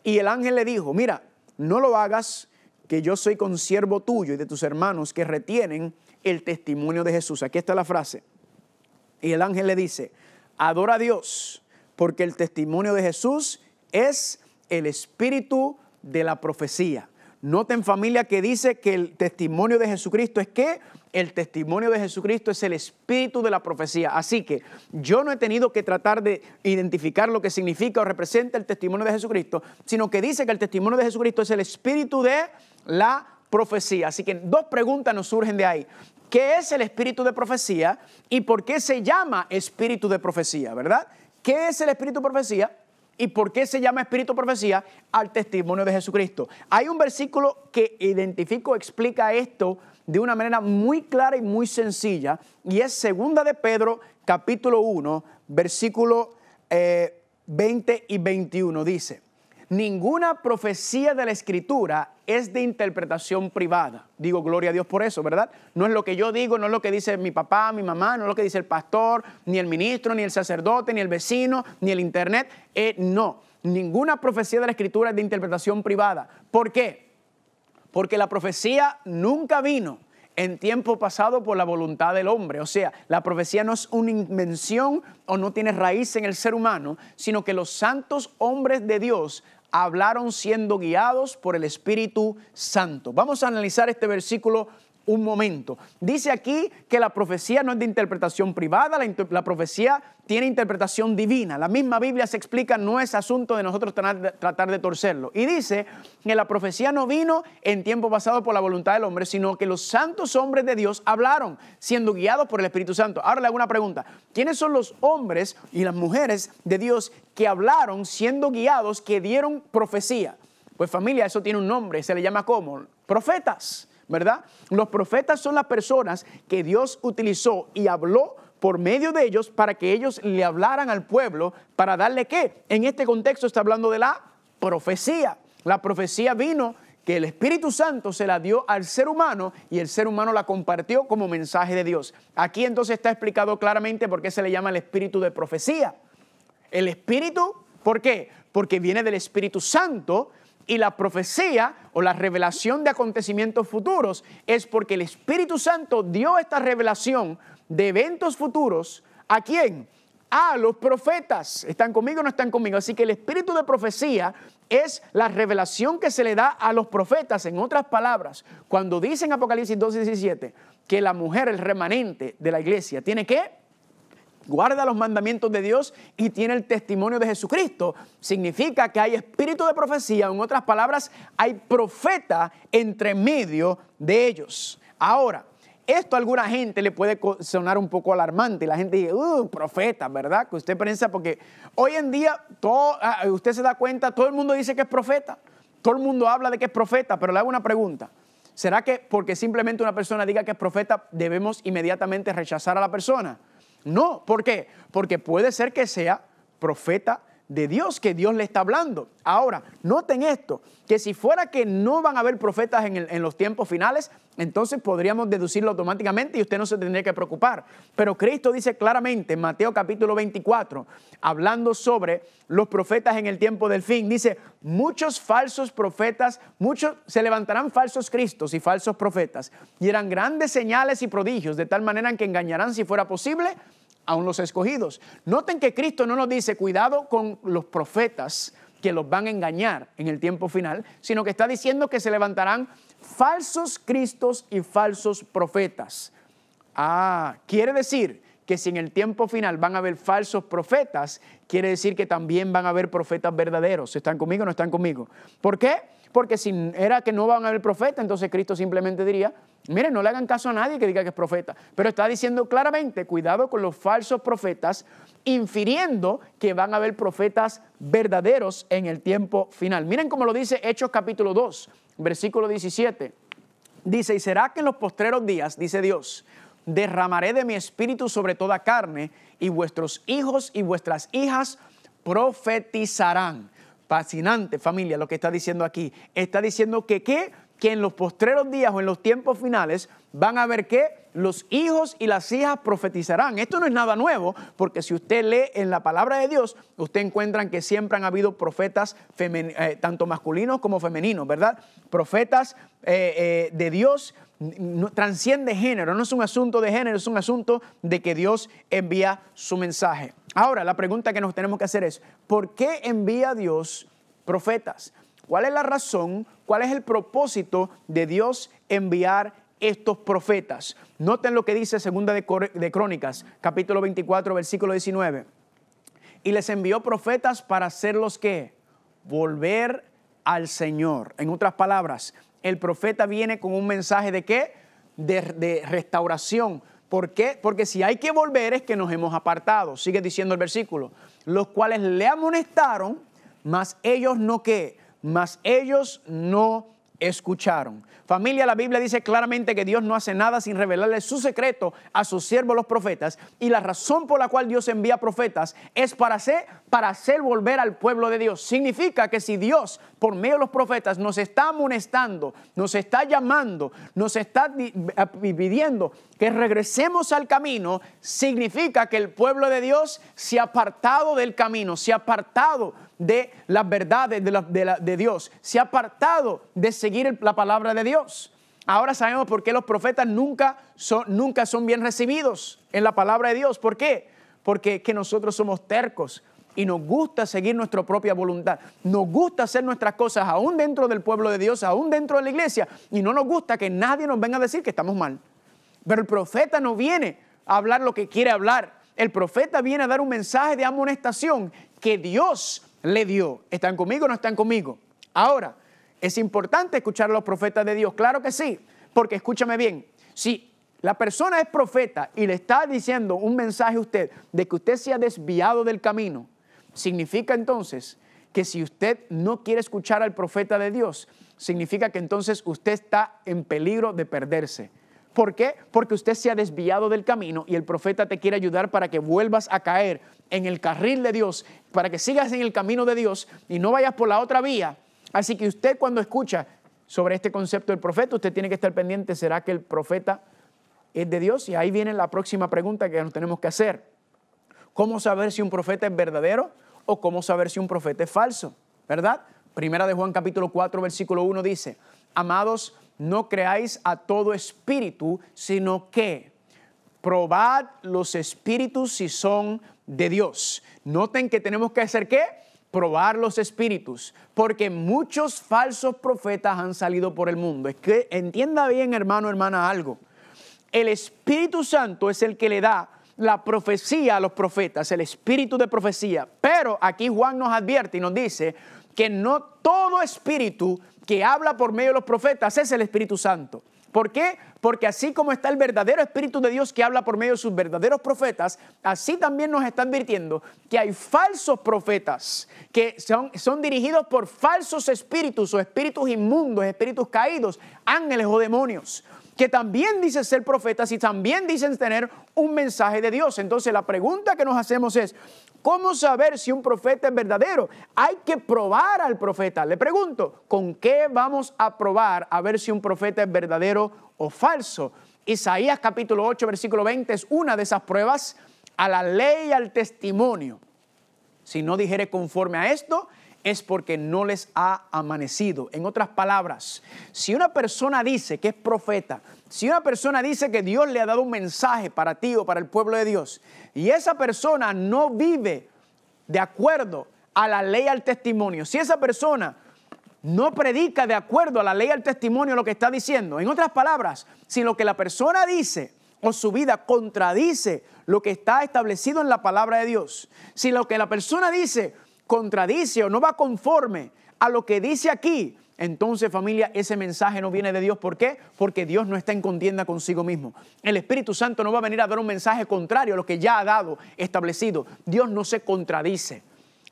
Y el ángel le dijo, mira, no lo hagas, que yo soy consiervo tuyo y de tus hermanos que retienen el testimonio de Jesús. Aquí está la frase. Y el ángel le dice, Adora a Dios, porque el testimonio de Jesús es el espíritu de la profecía. Noten familia que dice que el testimonio de Jesucristo es que el testimonio de Jesucristo es el espíritu de la profecía. Así que yo no he tenido que tratar de identificar lo que significa o representa el testimonio de Jesucristo, sino que dice que el testimonio de Jesucristo es el espíritu de la profecía. Así que dos preguntas nos surgen de ahí qué es el espíritu de profecía y por qué se llama espíritu de profecía, ¿verdad? ¿Qué es el espíritu de profecía? ¿Y por qué se llama espíritu de profecía al testimonio de Jesucristo? Hay un versículo que identifico, explica esto de una manera muy clara y muy sencilla, y es segunda de Pedro, capítulo 1, versículo 20 eh, y 21. Dice, ninguna profecía de la escritura es de interpretación privada. Digo gloria a Dios por eso, ¿verdad? No es lo que yo digo, no es lo que dice mi papá, mi mamá, no es lo que dice el pastor, ni el ministro, ni el sacerdote, ni el vecino, ni el internet. Eh, no, ninguna profecía de la escritura es de interpretación privada. ¿Por qué? Porque la profecía nunca vino en tiempo pasado por la voluntad del hombre. O sea, la profecía no es una invención o no tiene raíz en el ser humano, sino que los santos hombres de Dios hablaron siendo guiados por el Espíritu Santo. Vamos a analizar este versículo un momento. Dice aquí que la profecía no es de interpretación privada, la, profecía tiene interpretación divina. La misma Biblia se explica, no es asunto de nosotros tratar de torcerlo. Y dice que la profecía no vino en tiempo pasado por la voluntad del hombre, sino que los santos hombres de Dios hablaron, siendo guiados por el Espíritu Santo. Ahora le hago una pregunta. ¿Quiénes son los hombres y las mujeres de Dios que hablaron, siendo guiados, que dieron profecía? Pues familia, eso tiene un nombre, se le llama como profetas. ¿verdad? Los profetas son las personas que Dios utilizó y habló por medio de ellos para que ellos le hablaran al pueblo para darle qué. En este contexto está hablando de la profecía. La profecía vino que el Espíritu Santo se la dio al ser humano y el ser humano la compartió como mensaje de Dios. Aquí entonces está explicado claramente por qué se le llama el espíritu de profecía. El espíritu, ¿por qué? Porque viene del Espíritu Santo y la profecía o la revelación de acontecimientos futuros es porque el Espíritu Santo dio esta revelación de eventos futuros a quién? a los profetas. ¿Están conmigo o no están conmigo? Así que el espíritu de profecía es la revelación que se le da a los profetas. En otras palabras, cuando dicen Apocalipsis 12, 17 que la mujer, el remanente de la iglesia, tiene que guarda los mandamientos de Dios y tiene el testimonio de Jesucristo. Significa que hay espíritu de profecía, en otras palabras, hay profeta entre medio de ellos. Ahora, esto a alguna gente le puede sonar un poco alarmante. La gente dice, uh, profeta, ¿verdad? Que usted piensa, porque hoy en día todo, ah, ah, usted se da cuenta, todo el mundo dice que es profeta, todo el mundo habla de que es profeta, pero le hago una pregunta. ¿Será que porque simplemente una persona diga que es profeta debemos inmediatamente rechazar a la persona? No, ¿por qué? Porque puede ser que sea profeta de Dios, que Dios le está hablando. Ahora, noten esto, que si fuera que no van a haber profetas en, los tiempos finales, entonces podríamos deducirlo automáticamente y usted no se tendría que preocupar. Pero Cristo dice claramente en Mateo capítulo 24, hablando sobre los profetas en el tiempo del fin, dice, muchos falsos profetas, muchos se levantarán falsos cristos y falsos profetas, y eran grandes señales y prodigios, de tal manera que engañarán si fuera posible aún los escogidos. Noten que Cristo no nos dice, cuidado con los profetas que los van a engañar en el tiempo final, sino que está diciendo que se levantarán falsos cristos y falsos profetas. Ah, quiere decir que si en el tiempo final van a haber falsos profetas, quiere decir que también van a haber profetas verdaderos. ¿Están conmigo o no están conmigo? ¿Por qué? Porque si era que no van a haber profetas, entonces Cristo simplemente diría, Miren, no le hagan caso a nadie que diga que es profeta, pero está diciendo claramente, cuidado con los falsos profetas, infiriendo que van a haber profetas verdaderos en el tiempo final. Miren cómo lo dice Hechos capítulo 2, versículo 17. Dice, y será que en los postreros días, dice Dios, derramaré de mi espíritu sobre toda carne, y vuestros hijos y vuestras hijas profetizarán. Fascinante familia lo que está diciendo aquí. Está diciendo que qué que en los postreros días o en los tiempos finales van a ver que los hijos y las hijas profetizarán. Esto no es nada nuevo, porque si usted lee en la palabra de Dios, usted encuentra que siempre han habido profetas, eh, tanto masculinos como femeninos, ¿verdad? Profetas eh, eh, de Dios no, transciende género, no es un asunto de género, es un asunto de que Dios envía su mensaje. Ahora, la pregunta que nos tenemos que hacer es, ¿por qué envía Dios profetas? ¿Cuál es la razón cuál es el propósito de Dios enviar estos profetas. Noten lo que dice Segunda de, Crónicas, capítulo 24, versículo 19. Y les envió profetas para hacerlos ¿qué? volver al Señor. En otras palabras, el profeta viene con un mensaje de qué? De, de, restauración. ¿Por qué? Porque si hay que volver es que nos hemos apartado. Sigue diciendo el versículo. Los cuales le amonestaron, mas ellos no qué? mas ellos no escucharon. Familia, la Biblia dice claramente que Dios no hace nada sin revelarle su secreto a sus siervos los profetas y la razón por la cual Dios envía profetas es para hacer, para hacer volver al pueblo de Dios. Significa que si Dios por medio de los profetas nos está amonestando, nos está llamando, nos está pidiendo que regresemos al camino, significa que el pueblo de Dios se ha apartado del camino, se ha apartado de las verdades de, la, Dios, se ha apartado de seguir la palabra de Dios. Ahora sabemos por qué los profetas nunca son, nunca son bien recibidos en la palabra de Dios. ¿Por qué? Porque nosotros somos tercos y nos gusta seguir nuestra propia voluntad. Nos gusta hacer nuestras cosas aún dentro del pueblo de Dios, aún dentro de la iglesia. Y no nos gusta que nadie nos venga a decir que estamos mal. Pero el profeta no viene a hablar lo que quiere hablar. El profeta viene a dar un mensaje de amonestación que Dios le dio. ¿Están conmigo o no están conmigo? Ahora, ¿es importante escuchar a los profetas de Dios? Claro que sí, porque escúchame bien, si la persona es profeta y le está diciendo un mensaje a usted de que usted se ha desviado del camino, significa entonces que si usted no quiere escuchar al profeta de Dios, significa que entonces usted está en peligro de perderse. ¿Por qué? Porque usted se ha desviado del camino y el profeta te quiere ayudar para que vuelvas a caer en el carril de Dios, para que sigas en el camino de Dios y no vayas por la otra vía. Así que usted cuando escucha sobre este concepto del profeta, usted tiene que estar pendiente, ¿será que el profeta es de Dios? Y ahí viene la próxima pregunta que nos tenemos que hacer. ¿Cómo saber si un profeta es verdadero o cómo saber si un profeta es falso? ¿Verdad? Primera de Juan capítulo 4, versículo 1 dice, amados, no creáis a todo espíritu, sino que probad los espíritus si son de Dios. Noten que tenemos que hacer qué? Probar los espíritus, porque muchos falsos profetas han salido por el mundo. Es que entienda bien, hermano, hermana, algo. El Espíritu Santo es el que le da la profecía a los profetas, el espíritu de profecía. Pero aquí Juan nos advierte y nos dice que no todo espíritu que habla por medio de los profetas es el Espíritu Santo. ¿Por qué? Porque así como está el verdadero Espíritu de Dios que habla por medio de sus verdaderos profetas, así también nos está advirtiendo que hay falsos profetas que son, son dirigidos por falsos espíritus o espíritus inmundos, espíritus caídos, ángeles o demonios que también dicen ser profetas y también dicen tener un mensaje de Dios. Entonces la pregunta que nos hacemos es, ¿cómo saber si un profeta es verdadero? Hay que probar al profeta. Le pregunto, ¿con qué vamos a probar a ver si un profeta es verdadero o falso? Isaías capítulo 8, versículo 20 es una de esas pruebas a la ley y al testimonio. Si no dijere conforme a esto, es porque no les ha amanecido. En otras palabras, si una persona dice que es profeta, si una persona dice que Dios le ha dado un mensaje para ti o para el pueblo de Dios, y esa persona no vive de acuerdo a la ley al testimonio, si esa persona no predica de acuerdo a la ley al testimonio lo que está diciendo, en otras palabras, si lo que la persona dice o su vida contradice lo que está establecido en la palabra de Dios, si lo que la persona dice contradice o no va conforme a lo que dice aquí, entonces familia, ese mensaje no viene de Dios. ¿Por qué? Porque Dios no está en contienda consigo mismo. El Espíritu Santo no va a venir a dar un mensaje contrario a lo que ya ha dado establecido. Dios no se contradice.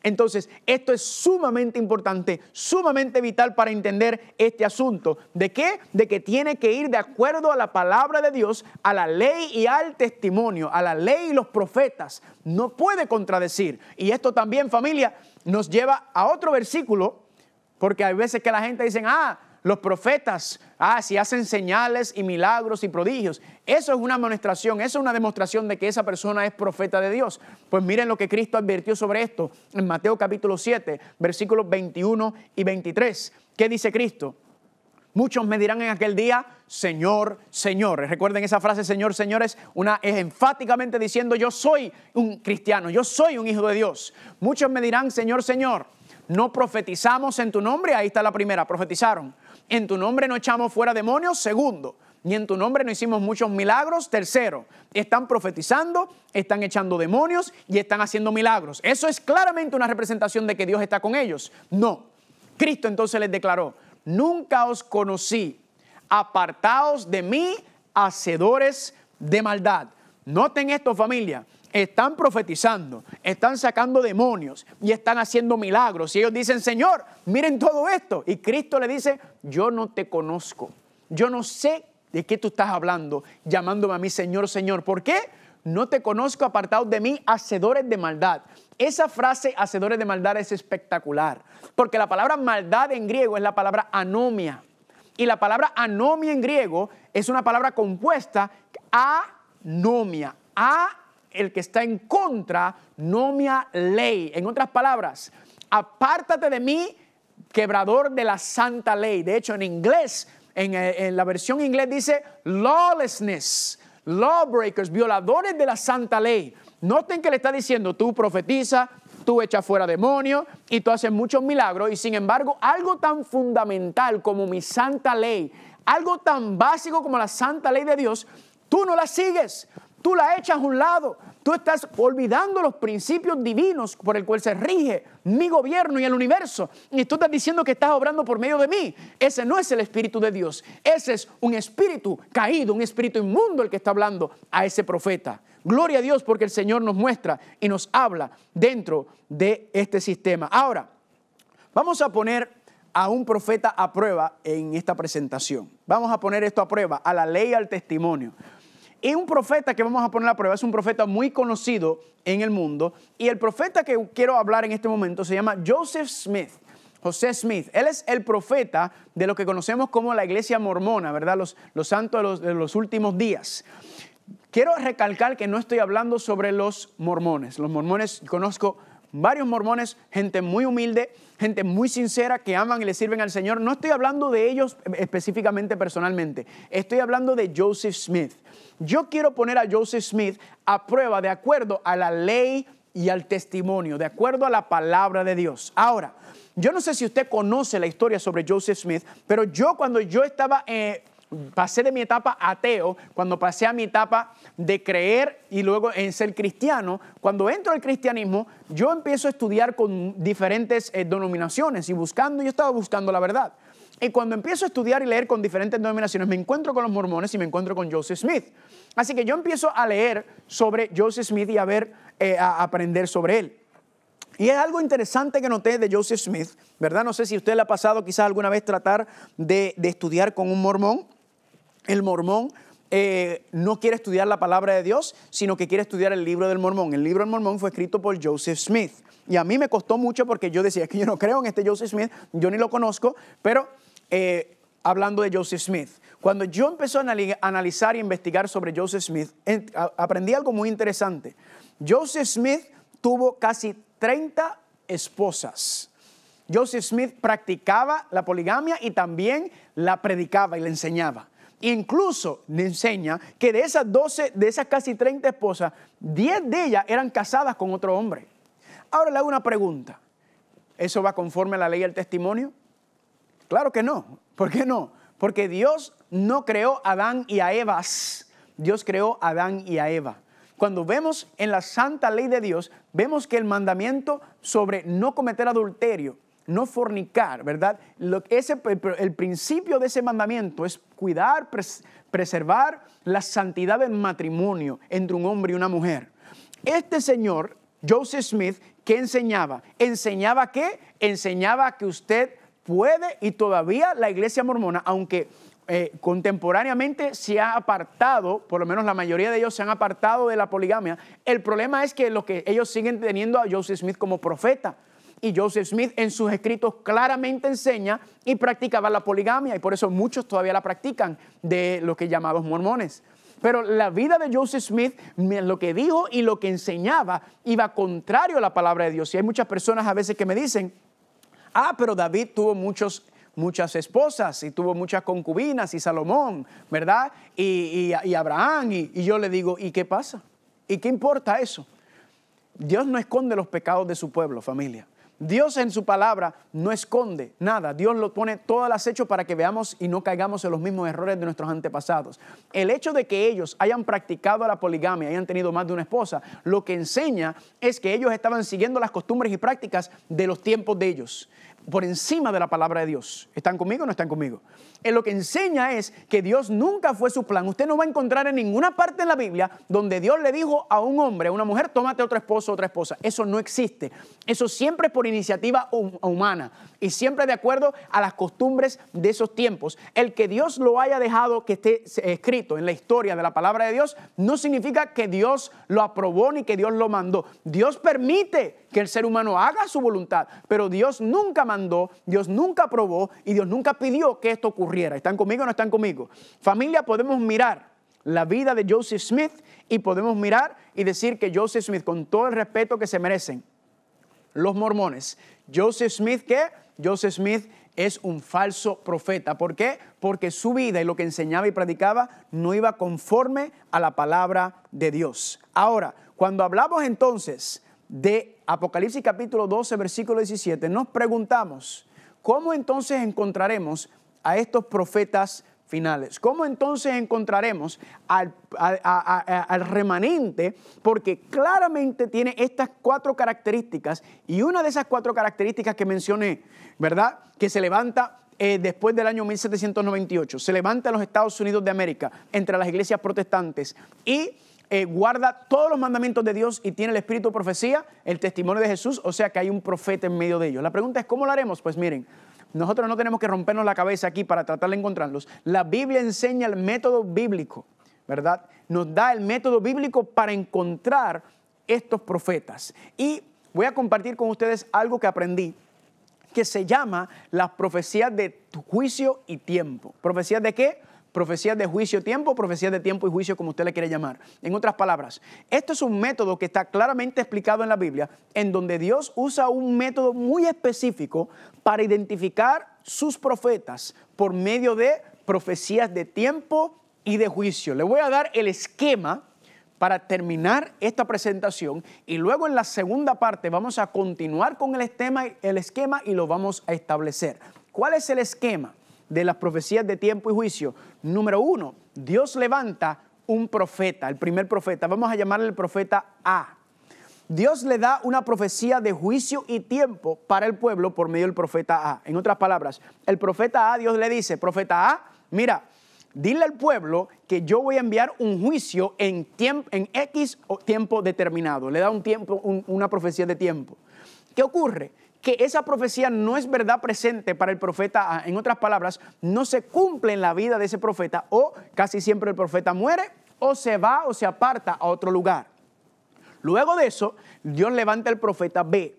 Entonces, esto es sumamente importante, sumamente vital para entender este asunto. ¿De qué? De que tiene que ir de acuerdo a la palabra de Dios, a la ley y al testimonio, a la ley y los profetas. No puede contradecir. Y esto también, familia, nos lleva a otro versículo, porque hay veces que la gente dice, ah, los profetas, ah, si hacen señales y milagros y prodigios, eso es una amonestación, eso es una demostración de que esa persona es profeta de Dios. Pues miren lo que Cristo advirtió sobre esto en Mateo capítulo 7, versículos 21 y 23. ¿Qué dice Cristo? Muchos me dirán en aquel día, Señor, Señor. Recuerden esa frase, Señor, señores, una, es enfáticamente diciendo, yo soy un cristiano, yo soy un hijo de Dios. Muchos me dirán, Señor, Señor, no profetizamos en tu nombre. Ahí está la primera, profetizaron en tu nombre no echamos fuera demonios. Segundo, ni en tu nombre no hicimos muchos milagros. Tercero, están profetizando, están echando demonios y están haciendo milagros. Eso es claramente una representación de que Dios está con ellos. No. Cristo entonces les declaró, nunca os conocí, apartaos de mí, hacedores de maldad. Noten esto familia, están profetizando, están sacando demonios y están haciendo milagros. Y ellos dicen, Señor, miren todo esto. Y Cristo le dice, yo no te conozco, yo no sé de qué tú estás hablando, llamándome a mí Señor, Señor. ¿Por qué? No te conozco apartados de mí, hacedores de maldad. Esa frase, hacedores de maldad, es espectacular, porque la palabra maldad en griego es la palabra anomia. Y la palabra anomia en griego es una palabra compuesta, anomia, a el que está en contra no me ley. En otras palabras, apártate de mí, quebrador de la santa ley. De hecho, en inglés, eh, en, la versión inglés dice lawlessness, lawbreakers, violadores de la santa ley. Noten que le está diciendo, tú profetiza, tú echas fuera demonios y tú haces muchos milagros y sin embargo algo tan fundamental como mi santa ley, algo tan básico como la santa ley de Dios, tú no la sigues tú la echas a un lado. Tú estás olvidando los principios divinos por el cual se rige mi gobierno y el universo. Y tú estás diciendo que estás obrando por medio de mí. Ese no es el espíritu de Dios. Ese es un espíritu caído, un espíritu inmundo el que está hablando a ese profeta. Gloria a Dios porque el Señor nos muestra y nos habla dentro de este sistema. Ahora, vamos a poner a un profeta a prueba en esta presentación. Vamos a poner esto a prueba, a la ley y al testimonio. Y un profeta que vamos a poner a prueba es un profeta muy conocido en el mundo. Y el profeta que quiero hablar en este momento se llama Joseph Smith. José Smith, él es el profeta de lo que conocemos como la iglesia mormona, ¿verdad? Los, santos de los, de los últimos días. Quiero recalcar que no estoy hablando sobre los mormones. Los mormones conozco varios mormones, gente muy humilde, gente muy sincera que aman y le sirven al Señor. No estoy hablando de ellos específicamente personalmente, estoy hablando de Joseph Smith. Yo quiero poner a Joseph Smith a prueba de acuerdo a la ley y al testimonio, de acuerdo a la palabra de Dios. Ahora, yo no sé si usted conoce la historia sobre Joseph Smith, pero yo cuando yo estaba eh, pasé de mi etapa ateo, cuando pasé a mi etapa de creer y luego en ser cristiano, cuando entro al cristianismo, yo empiezo a estudiar con diferentes eh, denominaciones y buscando, yo estaba buscando la verdad. Y cuando empiezo a estudiar y leer con diferentes denominaciones, me encuentro con los mormones y me encuentro con Joseph Smith. Así que yo empiezo a leer sobre Joseph Smith y a ver, eh, a aprender sobre él. Y es algo interesante que noté de Joseph Smith, ¿verdad? No sé si usted le ha pasado quizás alguna vez tratar de estudiar con un mormón el mormón eh, no quiere estudiar la palabra de Dios, sino que quiere estudiar el libro del mormón. El libro del mormón fue escrito por Joseph Smith. Y a mí me costó mucho porque yo decía, que yo no creo en este Joseph Smith, yo ni lo conozco, pero eh, hablando de Joseph Smith, cuando yo empecé a analizar e investigar sobre Joseph Smith, aprendí algo muy interesante. Joseph Smith tuvo casi 30 esposas. Joseph Smith practicaba la poligamia y también la predicaba y la enseñaba. Incluso le enseña que de esas 12, de esas casi 30 esposas, 10 de ellas eran casadas con otro hombre. Ahora le hago una pregunta. ¿Eso va conforme a la ley del testimonio? Claro que no. ¿Por qué no? Porque Dios no creó a Adán y a Eva, Dios creó a Adán y a Eva. Cuando vemos en la santa ley de Dios, vemos que el mandamiento sobre no cometer adulterio no fornicar, ¿verdad? ese, el principio de ese mandamiento es cuidar, preservar la santidad del matrimonio entre un hombre y una mujer. Este señor, Joseph Smith, ¿qué enseñaba? ¿Enseñaba qué? Enseñaba que usted puede y todavía la iglesia mormona, aunque eh, contemporáneamente se ha apartado, por lo menos la mayoría de ellos se han apartado de la poligamia. El problema es que, lo que ellos siguen teniendo a Joseph Smith como profeta y Joseph Smith en sus escritos claramente enseña y practicaba la poligamia y por eso muchos todavía la practican de lo que llamados mormones. Pero la vida de Joseph Smith, lo que dijo y lo que enseñaba, iba contrario a la palabra de Dios. Y hay muchas personas a veces que me dicen, ah, pero David tuvo muchos muchas esposas y tuvo muchas concubinas y Salomón, ¿verdad? Y, Abraham. y, yo le digo, ¿y qué pasa? ¿Y qué importa eso? Dios no esconde los pecados de su pueblo, familia. Dios en su palabra no esconde nada. Dios lo pone todo al acecho para que veamos y no caigamos en los mismos errores de nuestros antepasados. El hecho de que ellos hayan practicado la poligamia, hayan tenido más de una esposa, lo que enseña es que ellos estaban siguiendo las costumbres y prácticas de los tiempos de ellos, por encima de la palabra de Dios. ¿Están conmigo o no están conmigo? Eh, lo que enseña es que Dios nunca fue su plan. Usted no va a encontrar en ninguna parte en la Biblia donde Dios le dijo a un hombre, a una mujer, tómate otro esposo, otra esposa. Eso no existe. Eso siempre es por iniciativa humana y siempre de acuerdo a las costumbres de esos tiempos. El que Dios lo haya dejado que esté eh, escrito en la historia de la palabra de Dios no significa que Dios lo aprobó ni que Dios lo mandó. Dios permite que el ser humano haga su voluntad, pero Dios nunca mandó, Dios nunca aprobó y Dios nunca pidió que esto ocurriera ¿Están conmigo o no están conmigo? Familia, podemos mirar la vida de Joseph Smith y podemos mirar y decir que Joseph Smith, con todo el respeto que se merecen, los mormones, Joseph Smith, ¿qué? Joseph Smith es un falso profeta. ¿Por qué? Porque su vida y lo que enseñaba y practicaba no iba conforme a la palabra de Dios. Ahora, cuando hablamos entonces de Apocalipsis capítulo 12, versículo 17, nos preguntamos, ¿cómo entonces encontraremos a estos profetas finales. ¿Cómo entonces encontraremos al, remanente? Porque claramente tiene estas cuatro características y una de esas cuatro características que mencioné, ¿verdad? Que se levanta eh, después del año 1798, se levanta en los Estados Unidos de América entre las iglesias protestantes y... Eh, guarda todos los mandamientos de Dios y tiene el espíritu de profecía, el testimonio de Jesús, o sea que hay un profeta en medio de ellos. La pregunta es, ¿cómo lo haremos? Pues miren, nosotros no tenemos que rompernos la cabeza aquí para tratar de encontrarlos. La Biblia enseña el método bíblico, ¿verdad? Nos da el método bíblico para encontrar estos profetas. Y voy a compartir con ustedes algo que aprendí que se llama las profecías de juicio y tiempo. ¿Profecías de qué? profecías de juicio tiempo, profecías de tiempo y juicio, como usted le quiere llamar. En otras palabras, esto es un método que está claramente explicado en la Biblia, en donde Dios usa un método muy específico para identificar sus profetas por medio de profecías de tiempo y de juicio. Le voy a dar el esquema para terminar esta presentación y luego en la segunda parte vamos a continuar con el, el esquema y lo vamos a establecer. ¿Cuál es el esquema? de las profecías de tiempo y juicio. Número uno, Dios levanta un profeta, el primer profeta, vamos a llamarle el profeta A. Dios le da una profecía de juicio y tiempo para el pueblo por medio del profeta A. En otras palabras, el profeta A, Dios le dice, profeta A, mira, dile al pueblo que yo voy a enviar un juicio en, en X tiempo determinado. Le da un tiempo, una profecía de tiempo. ¿Qué ocurre? que esa profecía no es verdad presente para el profeta A. Ah, en otras palabras, no se cumple en la vida de ese profeta o casi siempre el profeta muere o se va o se aparta a otro lugar. Luego de eso, Dios levanta al profeta B.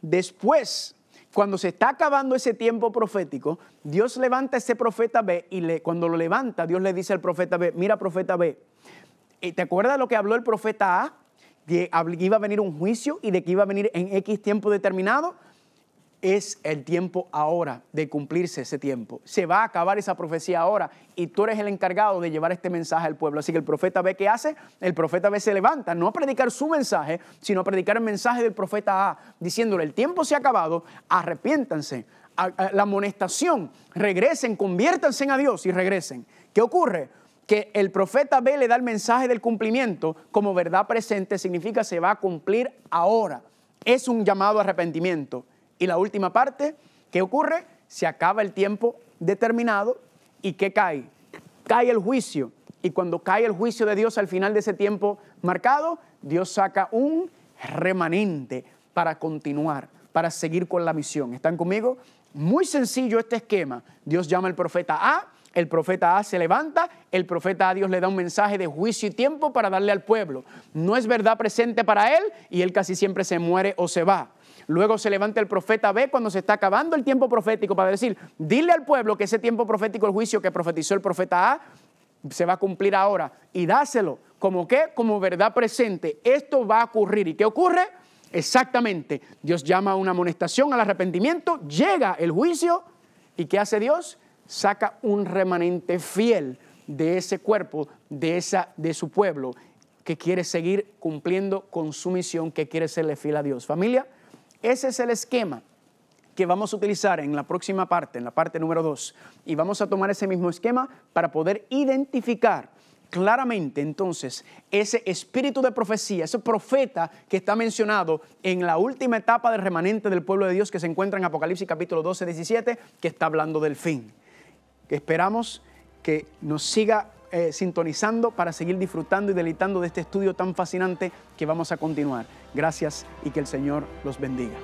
Después cuando se está acabando ese tiempo profético, Dios levanta a ese profeta B y le, cuando lo levanta, Dios le dice al profeta B, mira profeta B, eh, ¿te acuerdas lo que habló el profeta A? Que iba a venir un juicio y de que iba a venir en X tiempo determinado es el tiempo ahora de cumplirse ese tiempo. Se va a acabar esa profecía ahora y tú eres el encargado de llevar este mensaje al pueblo. Así que el profeta ve qué hace, el profeta B se levanta, no a predicar su mensaje, sino a predicar el mensaje del profeta A, diciéndole, el tiempo se ha acabado, arrepiéntanse, la amonestación, regresen, conviértanse a Dios y regresen. ¿Qué ocurre? que el profeta B le da el mensaje del cumplimiento como verdad presente significa se va a cumplir ahora. Es un llamado a arrepentimiento y la última parte, ¿qué ocurre? Se acaba el tiempo determinado y ¿qué cae? Cae el juicio. Y cuando cae el juicio de Dios al final de ese tiempo marcado, Dios saca un remanente para continuar, para seguir con la misión. ¿Están conmigo? Muy sencillo este esquema. Dios llama al profeta A, el profeta A se levanta, el profeta A Dios le da un mensaje de juicio y tiempo para darle al pueblo. No es verdad presente para él y él casi siempre se muere o se va. Luego se levanta el profeta B cuando se está acabando el tiempo profético para decir, dile al pueblo que ese tiempo profético, el juicio que profetizó el profeta A, se va a cumplir ahora y dáselo como que como verdad presente. Esto va a ocurrir. ¿Y qué ocurre? Exactamente. Dios llama a una amonestación, al arrepentimiento, llega el juicio y ¿qué hace Dios? Saca un remanente fiel de ese cuerpo, de, esa, de su pueblo, que quiere seguir cumpliendo con su misión, que quiere serle fiel a Dios. Familia, ese es el esquema que vamos a utilizar en la próxima parte, en la parte número 2. Y vamos a tomar ese mismo esquema para poder identificar claramente entonces ese espíritu de profecía, ese profeta que está mencionado en la última etapa del remanente del pueblo de Dios que se encuentra en Apocalipsis capítulo 12, 17, que está hablando del fin. Esperamos que nos siga eh, sintonizando para seguir disfrutando y deleitando de este estudio tan fascinante que vamos a continuar. Gracias y que el Señor los bendiga.